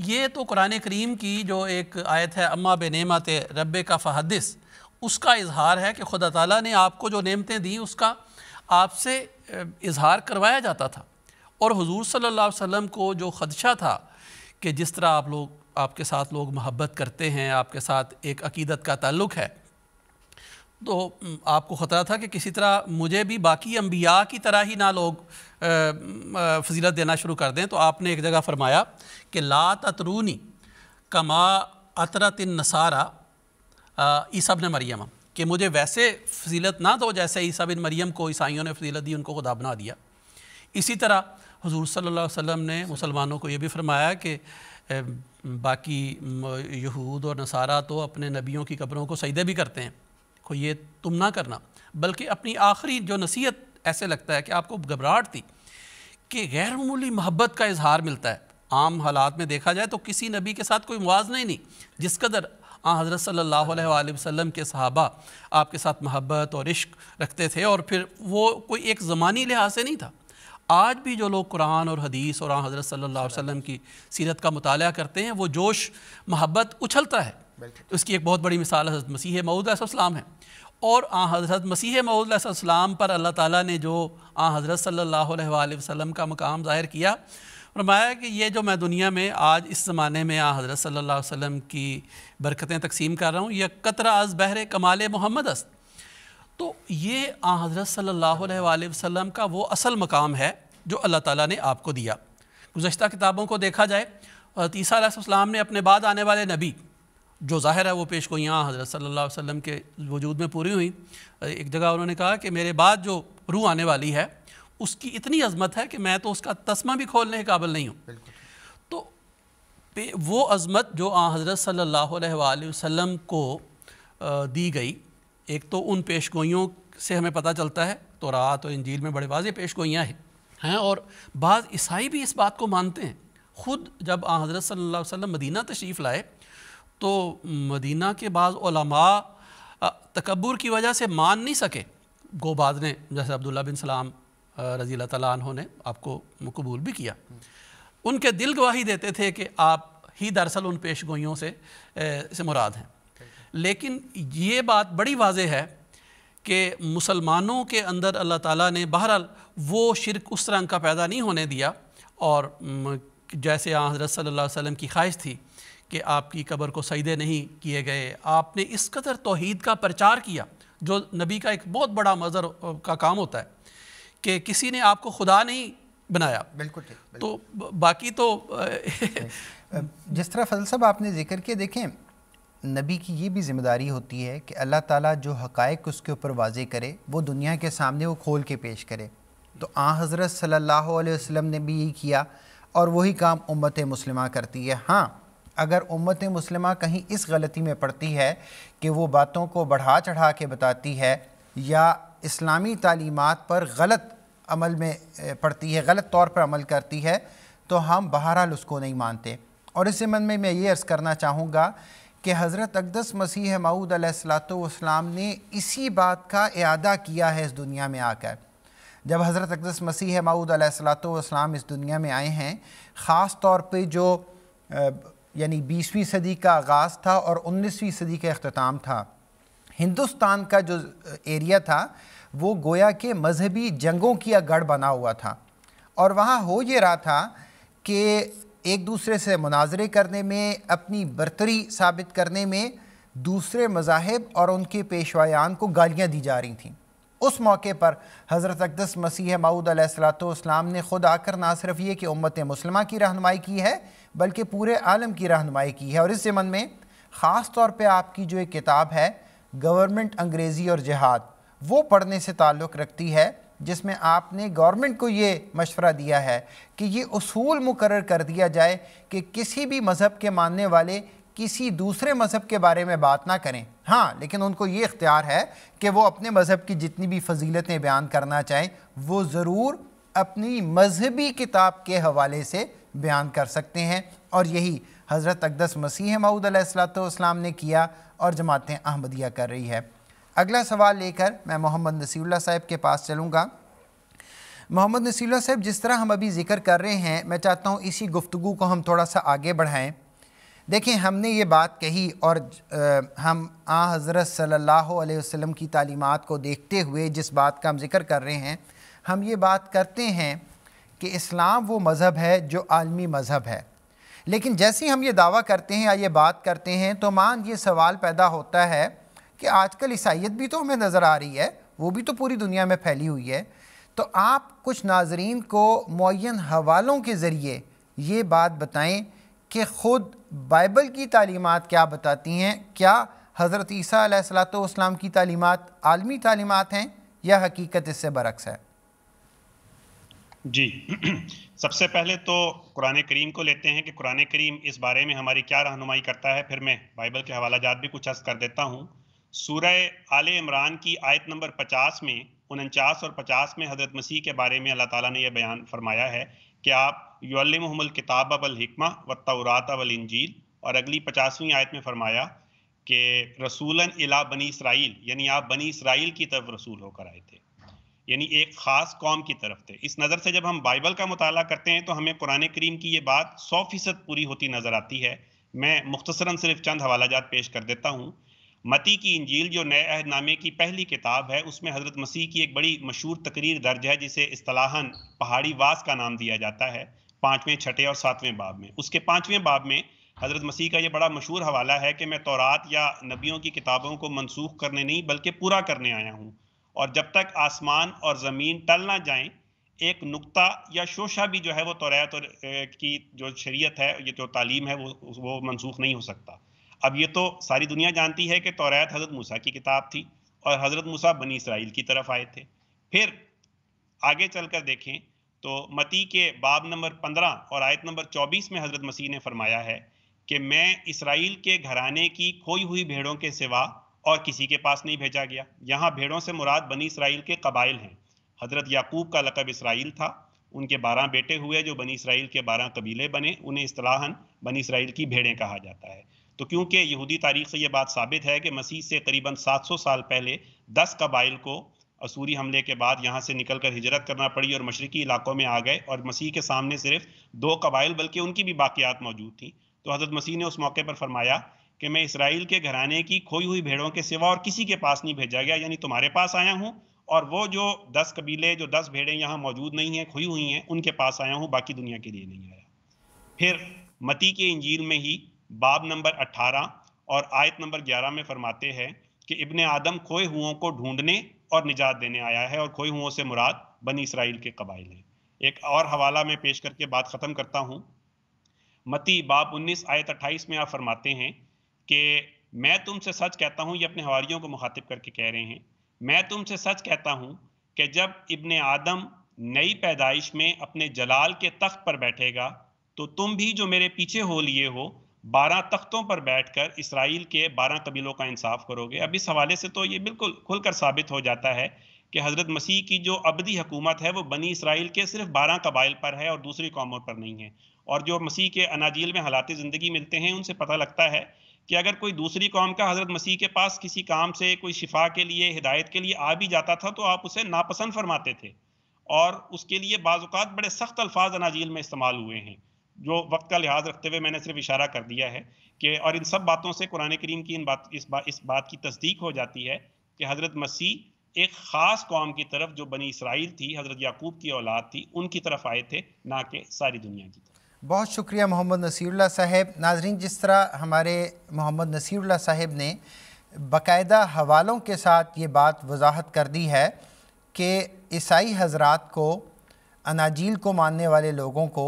ये तो कुरान करीम की जो एक आयत है अम्मा बे नमत रब का फ़हदस उसका इजहार है कि खुदा तला ने आपको जो नियमतें दी उसका आपसे इजहार करवाया जाता था और हज़ूर सल्ला वम को जो खदशा था कि जिस तरह आप लोग आपके साथ लोग मोहब्बत करते हैं आपके साथ एक अकीदत का ताल्लुक है तो आपको ख़तरा था कि किसी तरह मुझे भी बाकी अम्बिया की तरह ही ना लोग फजीलत देना शुरू कर दें तो आपने एक जगह फरमाया कि ला ततरूनी कमा अतरत नसारा ईसा बिन मरियम कि मुझे वैसे फजीलत ना दो जैसे ईसा बिन मरियम को ईसाइयों ने फजीलत दी उनको खुदा बना दिया इसी तरह हजूर सल्ला वसम ने मुसलमानों को ये भी फरमाया कि बाकी यहूद और नसारा तो अपने नबियों की कब्रों को सजदे भी करते हैं को ये तुम ना करना बल्कि अपनी आखिरी जो नसीहत ऐसे लगता है कि आपको घबराहट थी कि गैरमूली मोहब्बत का इजहार मिलता है आम हालात में देखा जाए तो किसी नबी के साथ कोई मुआवजा ही नहीं जिस कदर आ हज़रत अलैहि वसल्लम के सहाबा आपके साथ महब्बत और इश्क रखते थे और फिर वो कोई एक ज़मानी लिहाज से नहीं था आज भी जो लोग कुरान और हदीस और हज़रत अलैहि वसल्लम की सीरत का मुताल करते हैं वो जोश महब्बत उछलता है उसकी तो एक बहुत बड़ी मिसाल हज़रत मसीह मऊदलाम है और आ हज़रत मसीह मऊदलाम पर अल्लाह ताला ने जो आ हज़रत सल्लल्लाहु अलैहि वसल्लम का मकाम ज़ाहिर किया फरमाया कि ये जो मैं दुनिया में आज इस ज़माने में आ हज़रत सल्ला वसम की बरकतें तकसीम कर रहा हूँ यह कतरा अज़ बहर कमाल मोहम्मद अस्त तो ये आ हज़रत सल्ला वसम का वो असल मकाम है जो अल्लाह ताला ने आपको दिया गुज्त किताबों को देखा जाए तीसराम ने अपने बाद आने वाले नबी जो ज़ाहिर है वो पेश यहाँ हज़रत सल्ला वसम के वजूद में पूरी हुई एक जगह उन्होंने कहा कि मेरे बाद जो रूह आने वाली है उसकी इतनी अजमत है कि मैं तो उसका तस्मा भी खोलने के काबिल नहीं हूँ तो वो अजमत जो आ हज़रत सल्ला वसम को दी गई एक तो उन पेश गोइयों से हमें पता चलता है तो रात और इंजील में बड़े वाजे पेश गोइयाँ हैं हैं और बाद ईसाई भी इस बात को मानते हैं ख़ुद जब आ हज़रत सल्ला वसम मदीना तशरीफ़ लाए तो मदीना के बाद तकबर की वजह से मान नहीं सके गोबाद ने जैसे अब्दुल्ला बिन सलाम रज़ी तु ने आपको कबूल भी किया उनके दिल गवाही देते थे कि आप ही दरअसल उन पेश गोइयों से से मुराद हैं लेकिन ये बात बड़ी वाज है कि मुसलमानों के अंदर अल्लाह ताला ने बहरहाल वो शिरक उस रंग का पैदा नहीं होने दिया और जैसे हज़रत सल्लल्लाहु अलैहि वसल्लम की ख्वाहिश थी कि आपकी कब्र को सईदे नहीं किए गए आपने इस कदर तोहद का प्रचार किया जो नबी का एक बहुत बड़ा मज़र का काम होता है कि किसी ने आपको खुदा नहीं बनाया बिल्कुल ठीक तो बाकी तो जिस तरह फजल साहब आपने जिक्र किया देखें नबी की ये भी जिम्मेदारी होती है कि अल्लाह ताला जो हकायक उसके ऊपर वाजे करे वो दुनिया के सामने वो खोल के पेश करे तो आ हज़रत सल्लल्लाहु अलैहि वसल्लम ने भी यही किया और वही काम उम्मत मुसलिमा करती है हाँ अगर उम्मत मुसलिमा कहीं इस गलती में पड़ती है कि वो बातों को बढ़ा चढ़ा के बताती है या इस्लामी तालीमत पर गलत अमल में पड़ती है गलत तौर पर अमल करती है तो हम बहरहाल उसको नहीं मानते और इस ज़मन में मैं ये अर्ज़ करना चाहूँगा कि हज़रत अकदस मसीह मऊद सलाम ने इसी बात का अदा किया है इस दुनिया में आकर जब हज़रत अकदस मसीह मऊद सलाम इस दुनिया में आए हैं ख़ास तौर पर जो यानी बीसवीं सदी का आगाज़ था और उन्नीसवीं सदी का अख्ताम था हिंदुस्तान का जो एरिया था वो गोया के मजहबी जंगों की गढ़ बना हुआ था और वहाँ हो ये रहा था कि एक दूसरे से मुनाजरे करने में अपनी बरतरी साबित करने में दूसरे मजाहब और उनके पेशवायान को गालियाँ दी जा रही थीं उस मौके पर हज़रत अकदस मसीह माऊद सलाम ने ख़ुद आकर ना सिर्फ ये कि उम्मत मुसलमा की रहनमाई की है बल्कि पूरे आलम की रहनमाई की है और इस ज़मन में ख़ास तौर पर आपकी जो एक किताब है गवर्नमेंट अंग्रेज़ी और जहाद वो पढ़ने से ताल्लुक़ रखती है जिसमें आपने गवर्नमेंट को ये मशवरा दिया है कि ये असूल मुकर कर दिया जाए कि किसी भी मज़हब के मानने वाले किसी दूसरे मज़हब के बारे में बात ना करें हाँ लेकिन उनको ये इख्तियार है कि वो अपने मज़हब की जितनी भी फजीलतें बयान करना चाहें वो ज़रूर अपनी मजहबी किताब के हवाले से बयान कर सकते हैं और यही हज़रत अकदस मसीह मऊद ने किया और जमातें अहमदिया कर रही है अगला सवाल लेकर मैं मोहम्मद नसीुल्ला साहब के पास चलूँगा मोहम्मद नसीुल्ला साहब जिस तरह हम अभी ज़िक्र कर रहे हैं मैं चाहता हूँ इसी गुफ्तु को हम थोड़ा सा आगे बढ़ाएँ देखें हमने ये बात कही और आ, हम आ हज़रत सल्लल्लाहु अलैहि वसल्लम की तलीमत को देखते हुए जिस बात का हम ज़िक्र कर रहे हैं हम ये बात करते हैं कि इस्लाम वो मज़हब है जो आलमी मज़हब है लेकिन जैसे हम ये दावा करते हैं या ये बात करते हैं तो मान ये सवाल पैदा होता है कि आजकल ईसाइत भी तो हमें नज़र आ रही है वो भी तो पूरी दुनिया में फैली हुई है तो आप कुछ नाजरीन को मुन हवालों के ज़रिए ये बात बताएं कि ख़ुद बाइबल की तालीमत क्या बताती हैं क्या हज़रत ईसा सलाम की तालीमत आलमी तालीमत हैं या हकीकत इससे बरक्स है जी सबसे पहले तो कुरान करीम को लेते हैं कि कुरान करीम इस बारे में हमारी क्या रहनुमाई करता है फिर मैं बाइबल के हवाला जात भी कुछ अर्ज कर देता हूँ सूरह आल इमरान की आयत नंबर 50 में उनचास और 50 में हज़रत मसीह के बारे में अल्लाह ताला ने यह बयान फरमाया है कि आप युमल किताब हिकमा व तौरात अबल इंजील और अगली पचासवीं आयत में फरमाया कि रसूलन इला बनी इसराइल यानी आप बनी इसराइल की तरफ रसूल होकर आए थे यानी एक ख़ास कौम की तरफ थे इस नज़र से जब हम बाइबल का मताल करते हैं तो हमें कुरान करीम की ये बात सौ फ़ीसद पूरी होती नज़र आती है मैं मुख्तसरा सिर्फ चंद हवाला जात पेश कर देता हूँ मती की इंजील जो नए अहदनामे की पहली किताब है उसमें हज़रत मसीह की एक बड़ी मशहूर तकरीर दर्ज है जिसे असलाहन पहाड़ी वास का नाम दिया जाता है पाँचवें छठे और सातवें बाब में उसके पाँचवें बाब में हज़रत मसीह का यह बड़ा मशहूर हवाला है कि मैं तौरात या नबियों की किताबों को मनसूख करने नहीं बल्कि पूरा करने आया हूँ और जब तक आसमान और ज़मीन टल ना जाए एक नुक्ता या शोशा भी जो है वो तौरात और की जो शरीयत है ये जो तालीम है वो वो मनसूख नहीं हो सकता अब ये तो सारी दुनिया जानती है कि तौरात हज़रत मूसा की किताब थी और हज़रत मूसा बनी इसराइल की तरफ आए थे फिर आगे चल कर देखें तो मती के बाब नंबर पंद्रह और आयत नंबर चौबीस में हज़रत मसीह ने फरमाया है कि मैं इसराइल के घराने की खोई हुई भेड़ों के सिवा और किसी के पास नहीं भेजा गया यहाँ भेड़ों से मुराद बनी इसराइल के कबाइल हैं हज़रत याकूब का लकब इसराइल था उनके बारह बेटे हुए जो बनी इसराइल के बारह कबीले बने उन्हें असलाहन बनी इसराइल की भेड़ें कहा जाता है तो क्योंकि यहूदी तारीख से ये बात साबित है कि मसीह से करीबन 700 साल पहले 10 कबाइल को असूरी हमले के बाद यहाँ से निकल कर हिजरत करना पड़ी और मशरकी इलाकों में आ गए और मसीह के सामने सिर्फ दो कबाइल बल्कि उनकी भी बाक़ियात मौजूद थी तो हज़रत मसीह ने उस मौके पर फरमाया कि मैं इसराइल के घराने की खोई हुई भेड़ों के सिवा और किसी के पास नहीं भेजा गया यानी तुम्हारे पास आया हूँ और वो जो दस कबीले जो दस भेड़ें यहाँ मौजूद नहीं हैं खोई हुई हैं उनके पास आया हूँ बाकी दुनिया के लिए नहीं आया फिर मती के इंजील में ही बाब नंबर 18 और आयत नंबर 11 में फरमाते हैं कि इब्ने आदम खोए हुओं को ढूंढने और निजात देने आया है और खोए हुओं से मुराद बनी इसराइल के कबाइल हैं एक और हवाला में पेश करके बात ख़त्म करता हूँ मती बाब 19 आयत 28 में आप फरमाते हैं कि मैं तुमसे सच कहता हूँ ये अपने हवारियों को मुखातिब करके कह रहे हैं मैं तुमसे सच कहता हूँ कि जब इबन आदम नई पैदाइश में अपने जलाल के तख्त पर बैठेगा तो तुम भी जो मेरे पीछे हो लिए हो बारह तख्तों पर बैठकर इसराइल के बारह कबीलों का इंसाफ करोगे अब इस हवाले से तो ये बिल्कुल खुलकर साबित हो जाता है कि हज़रत मसीह की जो अबदी हकूमत है वो बनी इसराइल के सिर्फ बारह कबाइल पर है और दूसरी कौमों पर नहीं है और जो मसीह के अनाजील में हालात ज़िंदगी मिलते हैं उनसे पता लगता है कि अगर कोई दूसरी कौम का हज़रत मसीह के पास किसी काम से कोई शिफा के लिए हिदायत के लिए आ भी जाता था तो आप उसे नापसंद फरमाते थे और उसके लिए बाज़ात बड़े सख्त अल्फाज अनाजील में इस्तेमाल हुए हैं जो वक्त का लिहाज रखते हुए मैंने सिर्फ इशारा कर दिया है कि और इन सब बातों से कुरान करीम की इन बात इस बात इस बात की तस्दीक हो जाती है कि हज़रत मसीह एक ख़ास कौम की तरफ जो बनी इसराइल थी हज़रत याकूब की औलाद थी उनकी तरफ आए थे ना कि सारी दुनिया की तरफ बहुत शुक्रिया मोहम्मद नसीरुल्ला साहब नाजरीन जिस तरह हमारे मोहम्मद नसीरुल्ला साहब ने बाकायदा हवालों के साथ ये बात वजाहत कर दी है कि ईसाई हजरात को अनाजील को मानने वाले लोगों को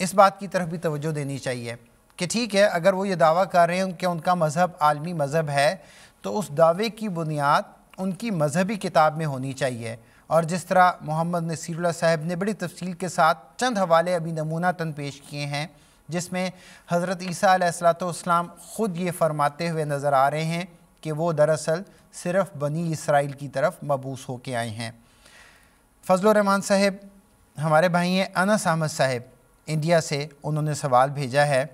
इस बात की तरफ भी तवज्जो देनी चाहिए कि ठीक है अगर वो ये दावा कर रहे हैं कि उनका मज़हब आलमी मज़हब है तो उस दावे की बुनियाद उनकी मजहबी किताब में होनी चाहिए और जिस तरह मोहम्मद नसीरुल्ला साहब ने बड़ी तफसील के साथ चंद हवाले अभी नमूना तन पेश किए हैं जिसमें हज़रत ईसीलाम ख़ुद ये फरमाते हुए नज़र आ रहे हैं कि वो दरअसल सिर्फ़ बनी इसराइल की तरफ मबूस होके आए हैं फजल रहमान साहब हमारे भाई हैं अनस अहमद साहब इंडिया से उन्होंने सवाल भेजा है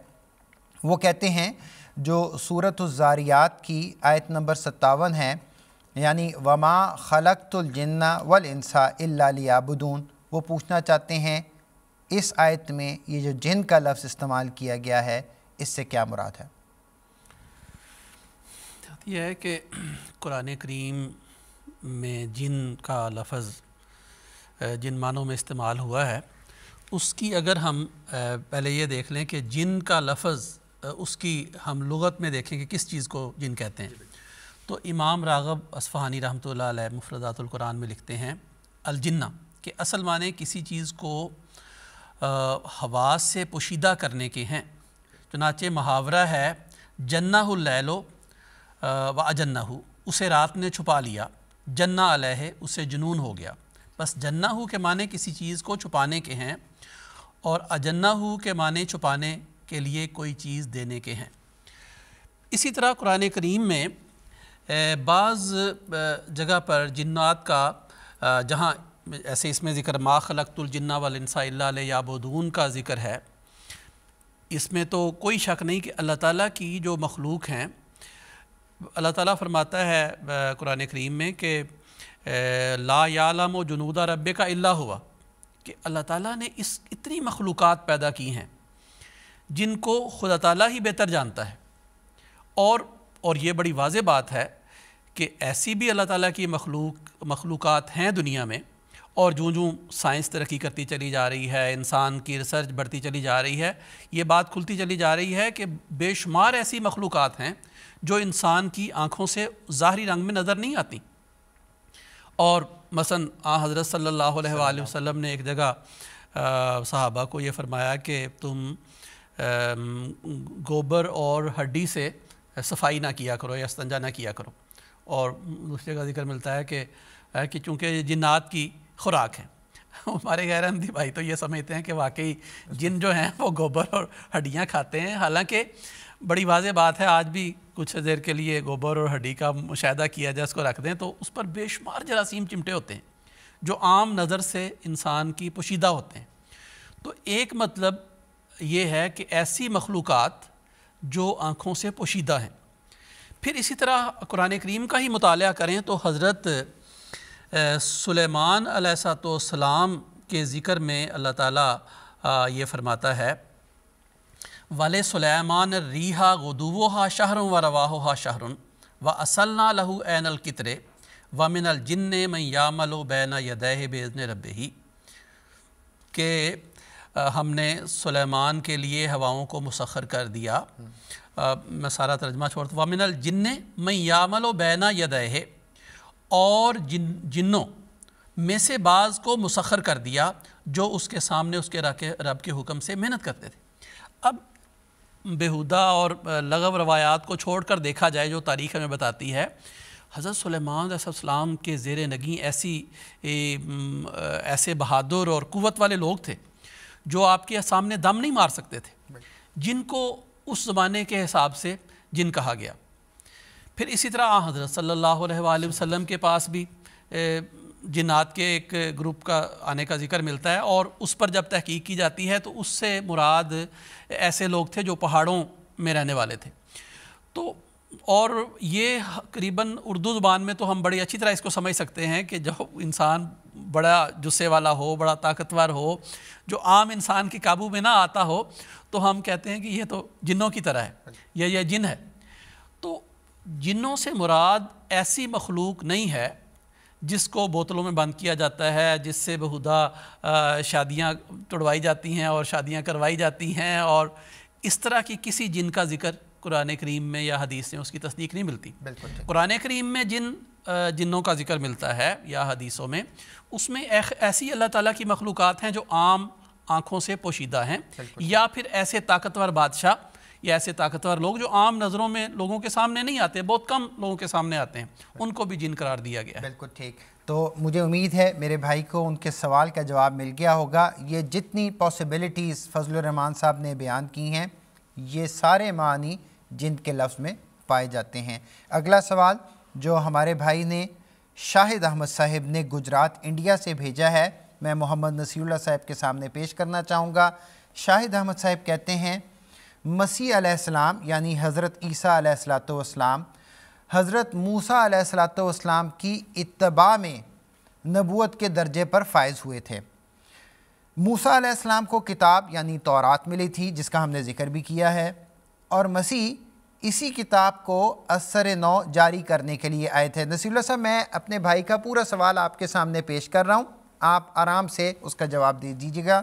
वो कहते हैं जो सूरत ज़ारियात की आयत नंबर सत्तावन है यानी वमा खलकतुलजन्ना वल इंसा अलियाबुदून वो पूछना चाहते हैं इस आयत में ये जो जिन का लफ्ज़ इस्तेमाल किया गया है इससे क्या मुराद है यह है कि कुरान करीम में जिन का लफ्ज़ जिन मानों में इस्तेमाल हुआ है उसकी अगर हम पहले ये देख लें कि जिन का लफज उसकी हम लगत में देखें कि किस चीज़ को जिन कहते हैं तो इमाम रागब असफ़ानी रहमत मफरदातुल्कुरान में लिखते हैं अलजन्ना के असल माने किसी चीज़ को हवास से पोशीदा करने के हैं चनाचे मुहावरा है जन्ना लैलो व अजन्ना उसे रात ने छुपा लिया जन्ना अलह उससे जुनून हो गया बस जन्ना के माने किसी चीज़ को छुपाने के हैं और हु के माने छुपाने के लिए कोई चीज़ देने के हैं इसी तरह कुरान करीम में बाज़ जगह पर जिन्नात का जहाँ ऐसे इसमें ज़िक्र मा खलकतुलजन्ना वालसा याबोदून का ज़िक्र है इसमें तो कोई शक नहीं कि अल्लाह ताला की जो मखलूक हैं अल्लाह ताला फरमाता है कुरान करीम में कि ला यालम जुनूदा रब का अल्ला हुआ कि अल्लाह ताला ने इस इतनी मखलूक़ पैदा की हैं जिनको खुदा ताला ही बेहतर जानता है और और ये बड़ी वाज बात है कि ऐसी भी अल्लाह ताला की मखलूक मखलूक़ हैं दुनिया में और जूँ जूँ साइंस तरक्की करती चली जा रही है इंसान की रिसर्च बढ़ती चली जा रही है ये बात खुलती चली जा रही है कि बेशुमार ऐसी मखलूक़ हैं जो इंसान की आँखों से ज़ाहरी रंग में नज़र नहीं आती और मसन आ हज़रत सल्ला वसम ने एक जगह सहाबा को ये फरमाया कि तुम गोबर और हड्डी से सफाई ना किया करो या स्तंजा ना किया करो और दूसरी का जिक्र मिलता है कि कि चूँकि जिन्नात की खुराक है हमारे गैर अहमदी भाई तो ये समझते हैं कि वाकई जिन जो हैं वो गोबर और हड्डियाँ खाते हैं हालांकि बड़ी वाज बात है आज भी कुछ देर के लिए गोबर और हड्डी का मुशाह किया जाए उसको रख दें तो उस पर बेशुमार जरासीम चिमटे होते हैं जो आम नज़र से इंसान की पोशीदा होते हैं तो एक मतलब ये है कि ऐसी मखलूक़ जो आँखों से पोशीदा हैं फिर इसी तरह कुरान करीम का ही मुताल करें तो हज़रत सलेमान सलाम के ज़िक्र में अल्लाह ताली ये फ़रमाता है वले सुलेमान रीहा गदुवो हा व रवाहो हा शहरुन व असलना लहू ऐनल कितरे व मिनल जिन मैं यामलो बैना यदह बेजन रब ही के हमने सुलेमान के लिए हवाओं को मुसखर कर दिया आ, मैं सारा तर्जमा छोड़ता व मिनल जिन मैं यामलो बैना यदह और जिन जिन्नों में से बाज़ को मुसखर कर दिया जो उसके सामने उसके रब के हुक्म से मेहनत करते थे अब बेहुदा और लगव रवायात को छोड़ कर देखा जाए जो तारीख हमें बताती है हज़रत सलेमान के जेर नगी ऐसी ऐसे बहादुर और क़वत वाले लोग थे जो आपके सामने दम नहीं मार सकते थे जिनको उस ज़माने के हिसाब से जिन कहा गया फिर इसी तरह हज़रत सल्ला वसम के पास भी ए, जिन्नात के एक ग्रुप का आने का जिक्र मिलता है और उस पर जब तहकीक की जाती है तो उससे मुराद ऐसे लोग थे जो पहाड़ों में रहने वाले थे तो और ये करीबन उर्दू ज़ुबान में तो हम बड़ी अच्छी तरह इसको समझ सकते हैं कि जब इंसान बड़ा जुस्से वाला हो बड़ा ताकतवर हो जो आम इंसान के काबू में ना आता हो तो हम कहते हैं कि यह तो जिन्नों की तरह है या जिन है तो जिन्नों से मुराद ऐसी मखलूक नहीं है जिसको बोतलों में बंद किया जाता है जिससे बहुधा शादियां तोड़वाई जाती हैं और शादियां करवाई जाती हैं और इस तरह की किसी जिन का जिक्र कुरान करीम में या हदीस में उसकी तस्दीक नहीं मिलती कुरान करीम में जिन जिनों का जिक्र मिलता है या हदीसों में उसमें ऐसी अल्लाह ताला की मखलूक़ात हैं जो आम आँखों से पोशीदा हैं या फिर ऐसे ताकतवर बादशाह ये ऐसे ताकतवर लोग जो आम नज़रों में लोगों के सामने नहीं आते बहुत कम लोगों के सामने आते हैं उनको भी जिन करार दिया गया बिल्कुल ठीक तो मुझे उम्मीद है मेरे भाई को उनके सवाल का जवाब मिल गया होगा ये जितनी पॉसिबिलिटीज़ फजल रहमान साहब ने बयान की हैं ये सारे मानी जिन के लफ्ज़ में पाए जाते हैं अगला सवाल जो हमारे भाई ने शाहिद अहमद साहब ने गुजरात इंडिया से भेजा है मैं मोहम्मद नसीरुल्ला साहब के सामने पेश करना चाहूँगा शाहिद अहमद साहब कहते हैं मसीह अलैहिस्सलाम यानी हज़रत ईसा अलैहिस्सलाम हज़रत मूसा अलैहिस्सलाम की इत्तबा में नबूत के दर्जे पर फायज़ हुए थे मूसा अलैहिस्सलाम को किताब यानी तौरात मिली थी जिसका हमने ज़िक्र भी किया है और मसीह इसी किताब को असर नौ जारी करने के लिए आए थे नसील्ला साहब मैं अपने भाई का पूरा सवाल आपके सामने पेश कर रहा हूँ आप आराम से उसका जवाब दे दीजिएगा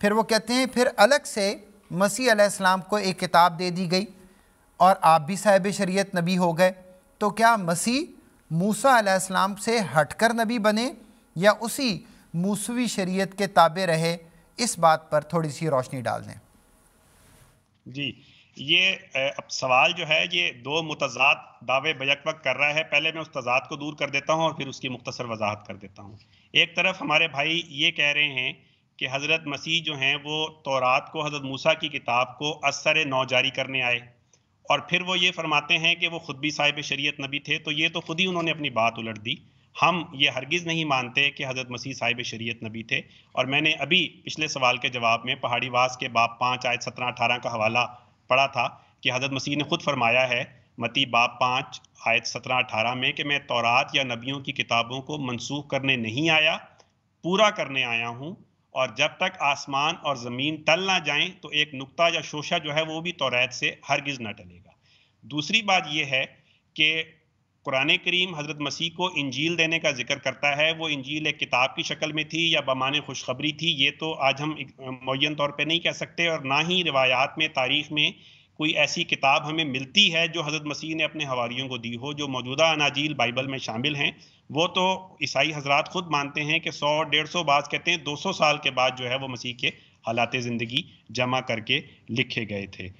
फिर वो कहते हैं फिर अलग से मसीह अलैहिस्सलाम को एक किताब दे दी गई और आप भी साहिब शरीयत नबी हो गए तो क्या मसीह मूसा अलैहिस्सलाम से हटकर नबी बने या उसी मूसवी शरीयत के ताबे रहे इस बात पर थोड़ी सी रोशनी डाल दें जी ये अब सवाल जो है ये दो मुतजाद दावे बयक वक्त कर रहा है पहले मैं उस तजाद को दूर कर देता हूँ और फिर उसकी मुख्तसर वजाहत कर देता हूँ एक तरफ हमारे भाई ये कह रहे हैं कि हज़रत मसीह जो हैं वो तौरात को हज़रत मूसा की किताब को असर नौ जारी करने आए और फिर वो ये फरमाते हैं कि वो ख़ुद भी साहिब शरीयत नबी थे तो ये तो ख़ुद ही उन्होंने अपनी बात उलट दी हम ये हरगिज़ नहीं मानते कि हज़रत मसीह साहिब शरीयत नबी थे और मैंने अभी पिछले सवाल के जवाब में पहाड़ी वास के बाप पाँच आयत सत्रह अठारह का हवाला पढ़ा था कि हज़रत मसीह ने खुद फरमाया है मती बाप पाँच आयत सत्रह अठारह में कि मैं तौरात या नबियों की किताबों को मनसूख करने नहीं आया पूरा करने आया हूँ और जब तक आसमान और ज़मीन टल ना जाएं तो एक नुक्ता या शोशा जो है वो भी तौरात से हरगिज़ ना टलेगा दूसरी बात यह है कि कुरान करीम हज़रत मसीह को इंजील देने का जिक्र करता है वो इंजील एक किताब की शक्ल में थी या बमान खुशखबरी थी ये तो आज हम मुन तौर पर नहीं कह सकते और ना ही रिवायात में तारीख़ में कोई ऐसी किताब हमें मिलती है जो हज़रत मसीह ने अपने हवारीयों को दी हो जो मौजूदा अनाजील बाइबल में शामिल हैं वो तो ईसाई हजरात खुद मानते हैं कि सौ डेढ़ सौ बाज कहते हैं दो सौ साल के बाद जो है वो मसीह के हालात ज़िंदगी जमा करके लिखे गए थे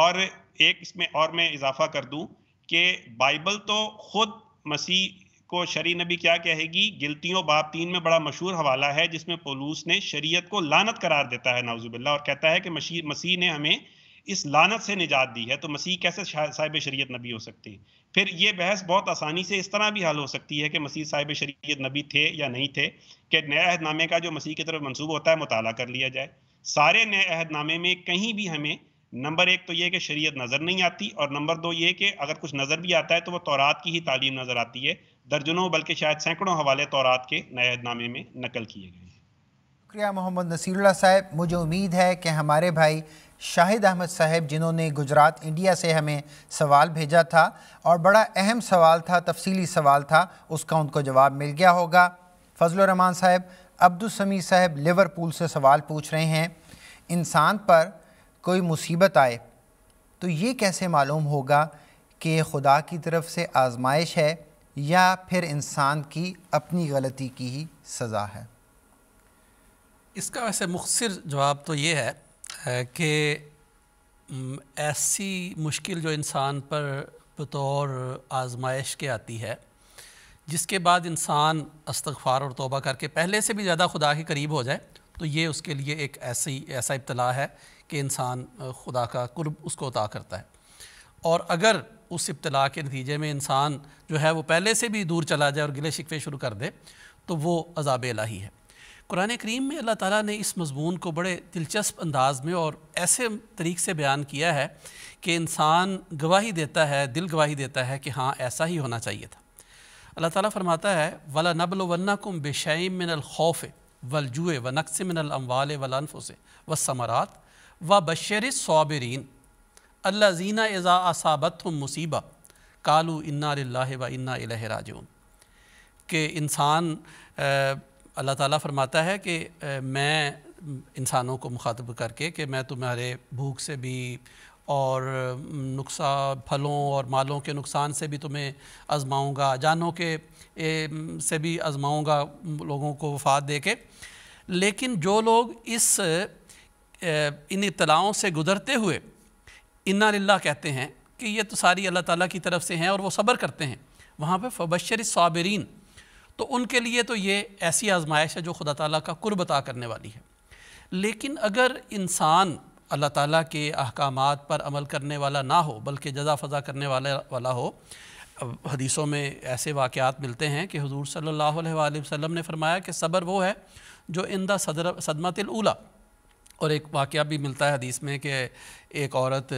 और एक इसमें और मैं इजाफा कर दूँ कि बाइबल तो खुद मसीह को शरी नबी क्या कहेगी गिलतियों बाप तीन में बड़ा मशहूर हवाला है जिसमें पोलूस ने शरीयत को लानत करार देता है नाउजुबिल्ला और कहता है कि मसीह ने हमें इस लानत से निजात दी है तो मसीह कैसे साहिब शरीयत नबी हो सकते हैं फिर ये बहस बहुत आसानी से इस तरह भी हल हो सकती है कि मसीह साहिब शरीयत नबी थे या नहीं थे कि नए अहदनामे का जो मसीह की तरफ मनसूब होता है मुताला कर लिया जाए सारे नए अहदनामे में कहीं भी हमें नंबर एक तो ये कि शरीयत नज़र नहीं आती और नंबर दो ये कि अगर कुछ नज़र भी आता है तो वह तौरात की ही तालीम नज़र आती है दर्जनों बल्कि शायद सैकड़ों हवाले तौरात के नए अहदनामे में नकल किए गए हैं शुक्रिया मोहम्मद नसीरुल्ला साहब मुझे उम्मीद है कि हमारे भाई शाहिद अहमद साहब जिन्होंने गुजरात इंडिया से हमें सवाल भेजा था और बड़ा अहम सवाल था तफसीली सवाल था उसका उनको जवाब मिल गया होगा फजलरहमान साहब अब्दुलसमी साहब लिवरपूल से सवाल पूछ रहे हैं इंसान पर कोई मुसीबत आए तो ये कैसे मालूम होगा कि खुदा की तरफ से आजमाइश है या फिर इंसान की अपनी गलती की ही सज़ा है इसका वैसे मुखसर जवाब तो ये है कि ऐसी मुश्किल जो इंसान पर बतौर आजमाइश के आती है जिसके बाद इंसान अस्तगफार और तोबा करके पहले से भी ज़्यादा खुदा के करीब हो जाए तो ये उसके लिए एक ऐसी ऐसा इब्तला है कि इंसान खुदा का कुर्ब उसको अता करता है और अगर उस इब्तला के नतीजे में इंसान जो है वो पहले से भी दूर चला जाए और गिले शिकवे शुरू कर दे तो वो अजाब ही है कुरान करीम में अल्लाह ताला ने इस मज़मून को बड़े दिलचस्प अंदाज में और ऐसे तरीक़ से बयान किया है कि इंसान गवाही देता है दिल गवाही देता है कि हाँ ऐसा ही होना चाहिए था अल्लाह ताला फरमाता है वला नबल वन्ना कुम बेशम वल जुए व नक्स मिनल वलानफ़ से व समरात व बशर सौबरीन अल्ला जीना एज़ा असाबत हम मुसीबा कालू इन्ना व इन्ना राजून के इंसान अल्लाह ताला फरमाता है कि मैं इंसानों को मुखातब करके कि मैं तुम्हारे भूख से भी और नुकसान फलों और मालों के नुकसान से भी तुम्हें आजमाऊँगा जानों के से भी आजमाऊँगा लोगों को वफात दे के लेकिन जो लोग इस इन इतलाओं से गुज़रते हुए इन्ना लाला कहते हैं कि ये तो सारी अल्लाह ताला की तरफ से हैं और वो सब्र करते हैं वहाँ पर फबशर साबरीन तो उनके लिए तो ये ऐसी आजमाइश है जो खुदा ताली का कुर्ब अता करने वाली है लेकिन अगर इंसान अल्लाह ताला के अहकाम पर अमल करने वाला ना हो बल्कि जजा फजा करने वाला वाला हो हदीसों में ऐसे वाक़ात मिलते हैं कि हजूर सल्ला वसम ने फरमाया कि सब्र वो है जो इंदा सदर सदमतला और एक वाक़ भी मिलता है हदीस में कि एक औरत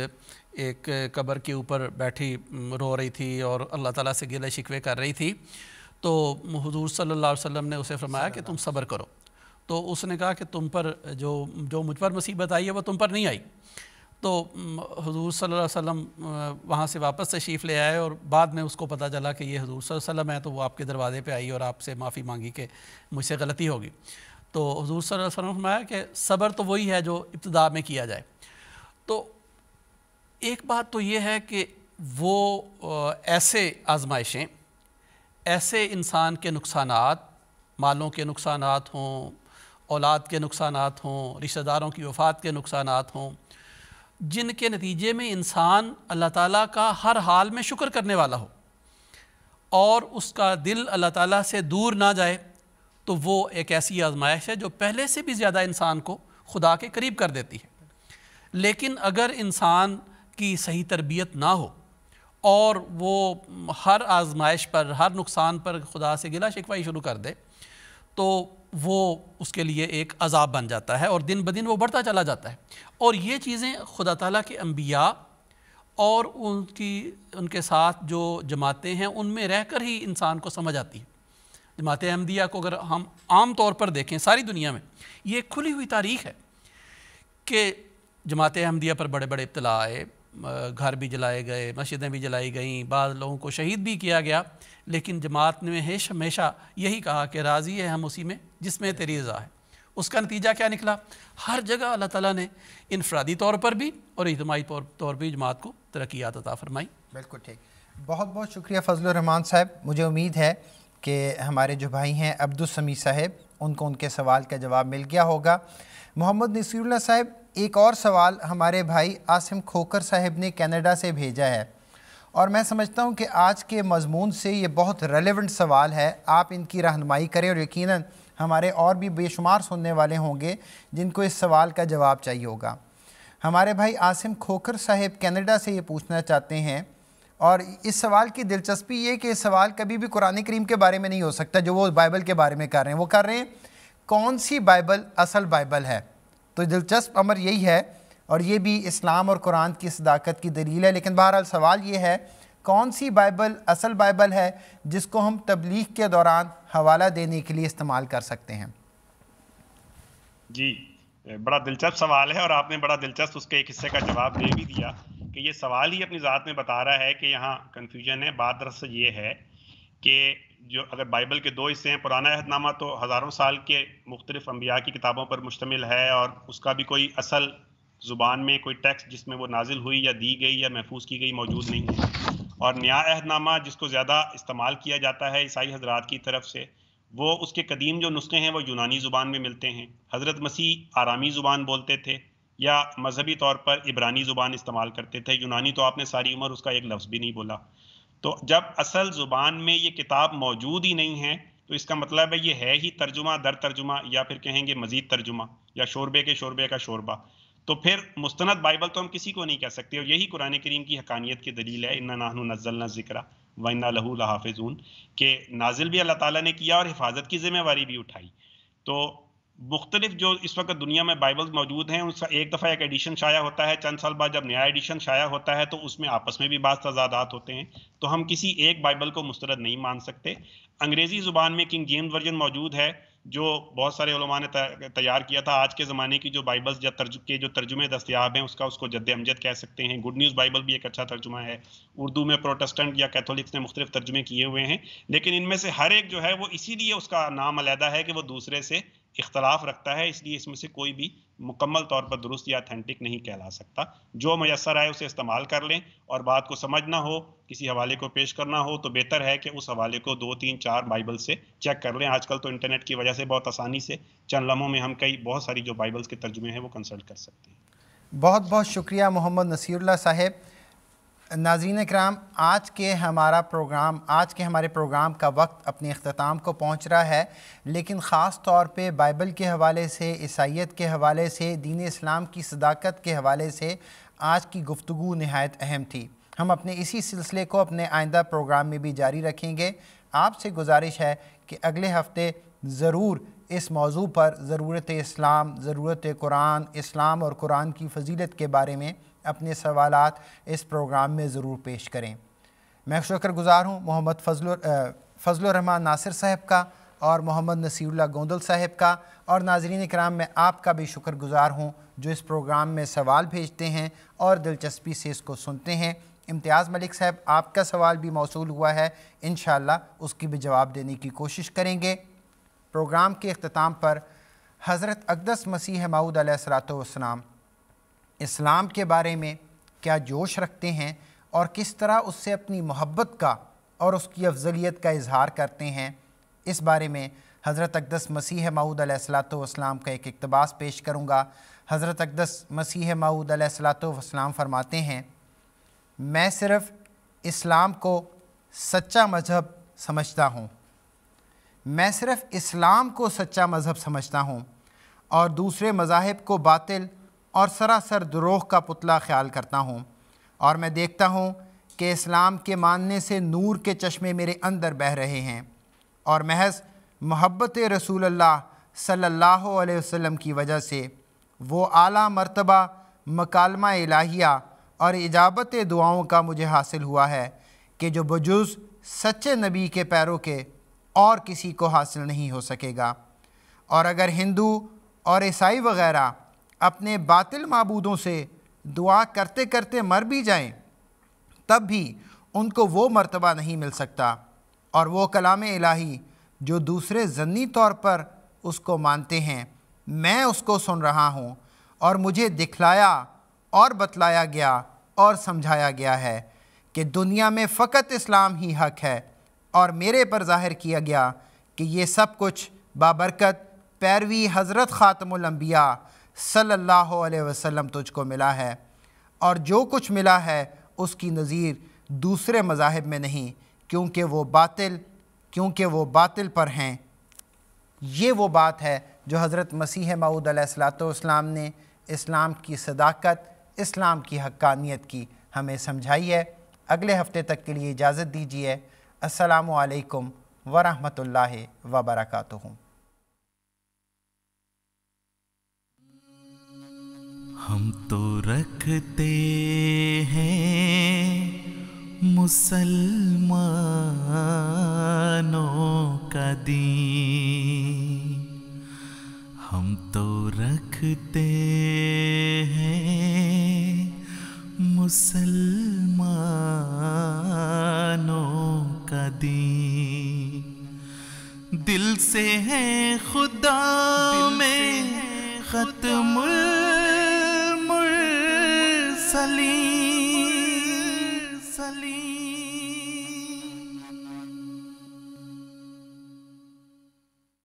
एक कब्र के ऊपर बैठी रो रही थी और अल्लाह ताला से गिले शिकवे कर रही थी तो हजूर सल्ला वसम ने उसे फरमाया कि तुम सब्र करो तो उसने कहा कि तुम पर जो जो मुझ पर मुसीबत आई है वो तुम पर नहीं आई तो हजूर सल्ला वसम वहाँ से वापस तशीफ़ ले आए और बाद में उसको पता चला कि ये हजूर वसम है तो वो आपके दरवाज़े पर आई और आपसे माफ़ी मांगी कि मुझसे गलती होगी तो हजूर सल्लम अलैहि फरमाया कि सब्र तो वही है जो इब्तदा में किया जाए तो एक बात तो ये है कि वो ऐसे आजमाइशें ऐसे इंसान के नुकसान मालों के नुकसान हों औलाद के नुकसान हों रिश्तेदारों की वफात के नुकसान हों जिनके नतीजे में इंसान अल्लाह ताला का हर हाल में शुक्र करने वाला हो और उसका दिल अल्लाह ताला से दूर ना जाए तो वो एक ऐसी आजमाइश है जो पहले से भी ज़्यादा इंसान को खुदा के करीब कर देती है लेकिन अगर इंसान की सही तरबियत ना हो और वो हर आजमाइश पर हर नुकसान पर खुदा से गिला शिकवाई शुरू कर दे तो वो उसके लिए एक अजाब बन जाता है और दिन ब दिन वो बढ़ता चला जाता है और ये चीज़ें खुदा ताला के अम्बिया और उनकी उनके साथ जो जमातें हैं उनमें रह कर ही इंसान को समझ आती है जमात अहमदिया को अगर हम आम तौर पर देखें सारी दुनिया में ये खुली हुई तारीख है कि जमात अहमदिया पर बड़े बड़े इब्तला आए घर भी जलाए गए मस्जिदें भी जलाई गईं बाद लोगों को शहीद भी किया गया लेकिन जमात ने हमेशा यही कहा कि राज़ी है हम उसी में जिसमें तेरी रज़ा है उसका नतीजा क्या निकला हर जगह अल्लाह ताला ने इनफरादी तौर पर भी और इजमाही तौर पर भी जमात को तरक्की अता फरमाई बिल्कुल ठीक बहुत बहुत शुक्रिया फजल रहमान साहब मुझे उम्मीद है कि हमारे जो भाई हैं अब्दुलसमी साहब उनको उनके सवाल का जवाब मिल गया होगा मोहम्मद नसीरुल्ला साहब एक और सवाल हमारे भाई आसिम खोकर साहब ने कनाडा से भेजा है और मैं समझता हूँ कि आज के मजमून से ये बहुत रेलेवेंट सवाल है आप इनकी रहनमाई करें और यकीनन हमारे और भी बेशुमार सुनने वाले होंगे जिनको इस सवाल का जवाब चाहिए होगा हमारे भाई आसिम खोकर साहब कनाडा से ये पूछना चाहते हैं और इस सवाल की दिलचस्पी ये कि सवाल कभी भी कुरान करीम के बारे में नहीं हो सकता जो वो बाइबल के बारे में कर रहे हैं वो कर रहे हैं कौन सी बाइबल असल बाइबल है तो दिलचस्प अमर यही है और ये भी इस्लाम और कुरान की सदाकत की दलील है लेकिन बहरहाल सवाल ये है कौन सी बाइबल असल बाइबल है जिसको हम तबलीग के दौरान हवाला देने के लिए इस्तेमाल कर सकते हैं जी बड़ा दिलचस्प सवाल है और आपने बड़ा दिलचस्प उसके एक हिस्से का जवाब दे भी दिया कि ये सवाल ही अपनी ज़ात में बता रहा है कि यहाँ कन्फ्यूजन है बात दरअसल ये है कि जो अगर बाइबल के दो हिस्से हैं पुराना अहदनामा तो हज़ारों साल के मुख्तलिफ अम्बिया की किताबों पर मुश्तमिल है और उसका भी कोई असल ज़ुबान में कोई टेक्स्ट जिसमें वो नाजिल हुई या दी गई या महफूज की गई मौजूद नहीं है और नया अहदनामा जिसको ज़्यादा इस्तेमाल किया जाता है ईसाई हजरात की तरफ से वो उसके कदीम जो नुस्खे हैं वो यूनानी ज़ुबान में मिलते हैं हज़रत मसीह आरामी ज़ुबान बोलते थे या मजहबी तौर पर इबरानी ज़ुबान इस्तेमाल करते थे यूनानी तो आपने सारी उम्र उसका एक लफ्ज़ भी नहीं बोला तो जब असल ज़ुबान में ये किताब मौजूद ही नहीं है तो इसका मतलब है ये है ही तर्जुमा दर तर्जुमा या फिर कहेंगे मजीद तर्जुमा या शोरबे के शोरबे का शोरबा तो फिर मुस्तनद बाइबल तो हम किसी को नहीं कह सकते और यही कुरान करीम की हकानियत की दलील है इन्ना नाहनु नज़लना ज़िक्रा इन्ना लहू हाफिजून के नाजिल भी अल्लाह ताला ने किया और हिफाजत की जिम्मेवारी भी उठाई तो मुख्तलिफ जो इस वक्त दुनिया में बाइबल्स मौजूद हैं उसका एक दफ़ा एक एडिशन शाया होता है चंद साल बाद जब नया एडिशन शाया होता है तो उसमें आपस में भी बात तजादात होते हैं तो हम किसी एक बाइबल को मुस्तरद नहीं मान सकते अंग्रेज़ी ज़ुबान में किंग जेम्स वर्जन मौजूद है जो बहुत सारे उलमा ने तैयार किया था आज के ज़माने की जो बाइबल्स या तर्ज के जो तर्जुमे दस्तियाब हैं उसका उसको जद अमजद कह सकते हैं गुड न्यूज़ बाइबल भी एक अच्छा तर्जुमा है उर्दू में प्रोटेस्टेंट या कैथोलिक्स ने मुख्तलिफ तर्जुमे किए हुए हैं लेकिन इनमें से हर एक जो है वो इसीलिए उसका नाम अलहदा है कि वो दूसरे से इख्तलाफ रखता है इसलिए इसमें से कोई भी मुकम्मल तौर पर दुरुस्त या अथेंटिक नहीं कहला सकता जो मैसर आए उसे इस्तेमाल कर लें और बात को समझना हो किसी हवाले को पेश करना हो तो बेहतर है कि उस हवाले को दो तीन चार बाइबल से चेक कर लें आजकल तो इंटरनेट की वजह से बहुत आसानी से चंद लम्हों में हम कई बहुत सारी जो बाइबल्स के तर्जुमे हैं वो कंसल्ट कर सकते हैं बहुत बहुत शुक्रिया मोहम्मद नसीरुल्ला साहेब नाजीन कराम आज के हमारा प्रोग्राम आज के हमारे प्रोग्राम का वक्त अपने अख्ताम को पहुंच रहा है लेकिन ख़ास तौर पे बाइबल के हवाले से ईसाइत के हवाले से दीन इस्लाम की सदाकत के हवाले से आज की गुफ्तु नहायत अहम थी हम अपने इसी सिलसिले को अपने आइंदा प्रोग्राम में भी जारी रखेंगे आपसे गुजारिश है कि अगले हफ्ते ज़रूर इस मौजू पर ज़रूरत इस्लाम ज़रूरत कुरान इस्लाम और कुरान की फजीलत के बारे में अपने सवाल इस प्रोग्राम में ज़रूर पेश करें मैं शुक्र गुज़ार हूँ मोहम्मद फजल फजल रहमान नासिर साहब का और मोहम्मद नसीरुल्ला गोंदल साहब का और नाजरीन कराम मैं आपका भी शुक्र गुज़ार हूँ जो इस प्रोग्राम में सवाल भेजते हैं और दिलचस्पी से इसको सुनते हैं इम्तियाज़ मलिक साहब आपका सवाल भी मौसू हुआ है इन उसकी भी जवाब देने की कोशिश करेंगे प्रोग्राम के अख्ताम पर हज़रत अकदस मसीह माऊद सलात इस्लाम के बारे में क्या जोश रखते हैं और किस तरह उससे अपनी मोहब्बत का और उसकी अफजलियत का इजहार करते हैं इस बारे में हज़रत अकदस मसीह माऊद सलातम का एक इकतबास पेश करूँगा हज़रत अकदस मसीह माऊद सलातम फरमाते हैं मैं सिर्फ़ इस्लाम को सच्चा मज़हब समझता हूँ मैं सिर्फ़ इस्लाम को सच्चा मज़हब समझता हूँ और दूसरे मज़ाहब को बातिल और सरासर द्रोह का पुतला ख्याल करता हूँ और मैं देखता हूँ कि इस्लाम के मानने से नूर के चश्मे मेरे अंदर बह रहे हैं और महज मोहब्बत रसूल अल्लाह सल्लल्लाहु अलैहि वसल्लम की वजह से वो आला मर्तबा मकालमा इलाहिया और इजाबत दुआओं का मुझे हासिल हुआ है कि जो बजुज़ सच्चे नबी के पैरों के और किसी को हासिल नहीं हो सकेगा और अगर हिंदू और ईसाई वगैरह अपने बातिल मबूदों से दुआ करते करते मर भी जाएं तब भी उनको वो मर्तबा नहीं मिल सकता और वो कलाम इलाही जो दूसरे जन्नी तौर पर उसको मानते हैं मैं उसको सुन रहा हूँ और मुझे दिखलाया और बतलाया गया और समझाया गया है कि दुनिया में फ़कत इस्लाम ही हक है और मेरे पर जाहिर किया गया कि ये सब कुछ बाबरकत पैरवी हज़रत ख़ातमलम्बिया सल्लल्लाहु अलैहि वसल्लम तुझको मिला है और जो कुछ मिला है उसकी नज़ीर दूसरे मजाहब में नहीं क्योंकि वो बातिल क्योंकि वो बातिल पर हैं ये वो बात है जो हज़रत मसीह मऊद अलैहिस्सलाम ने इस्लाम की सदाकत इस्लाम की हक्कानियत की हमें समझाई है अगले हफ्ते तक के लिए इजाज़त दीजिए असलकम वरहमल वबरकू हम तो रखते हैं मुसलमानों का दीन हम तो रखते हैं मुसलमानों का दीन दिल से है खुदा में खत्मुल सली सली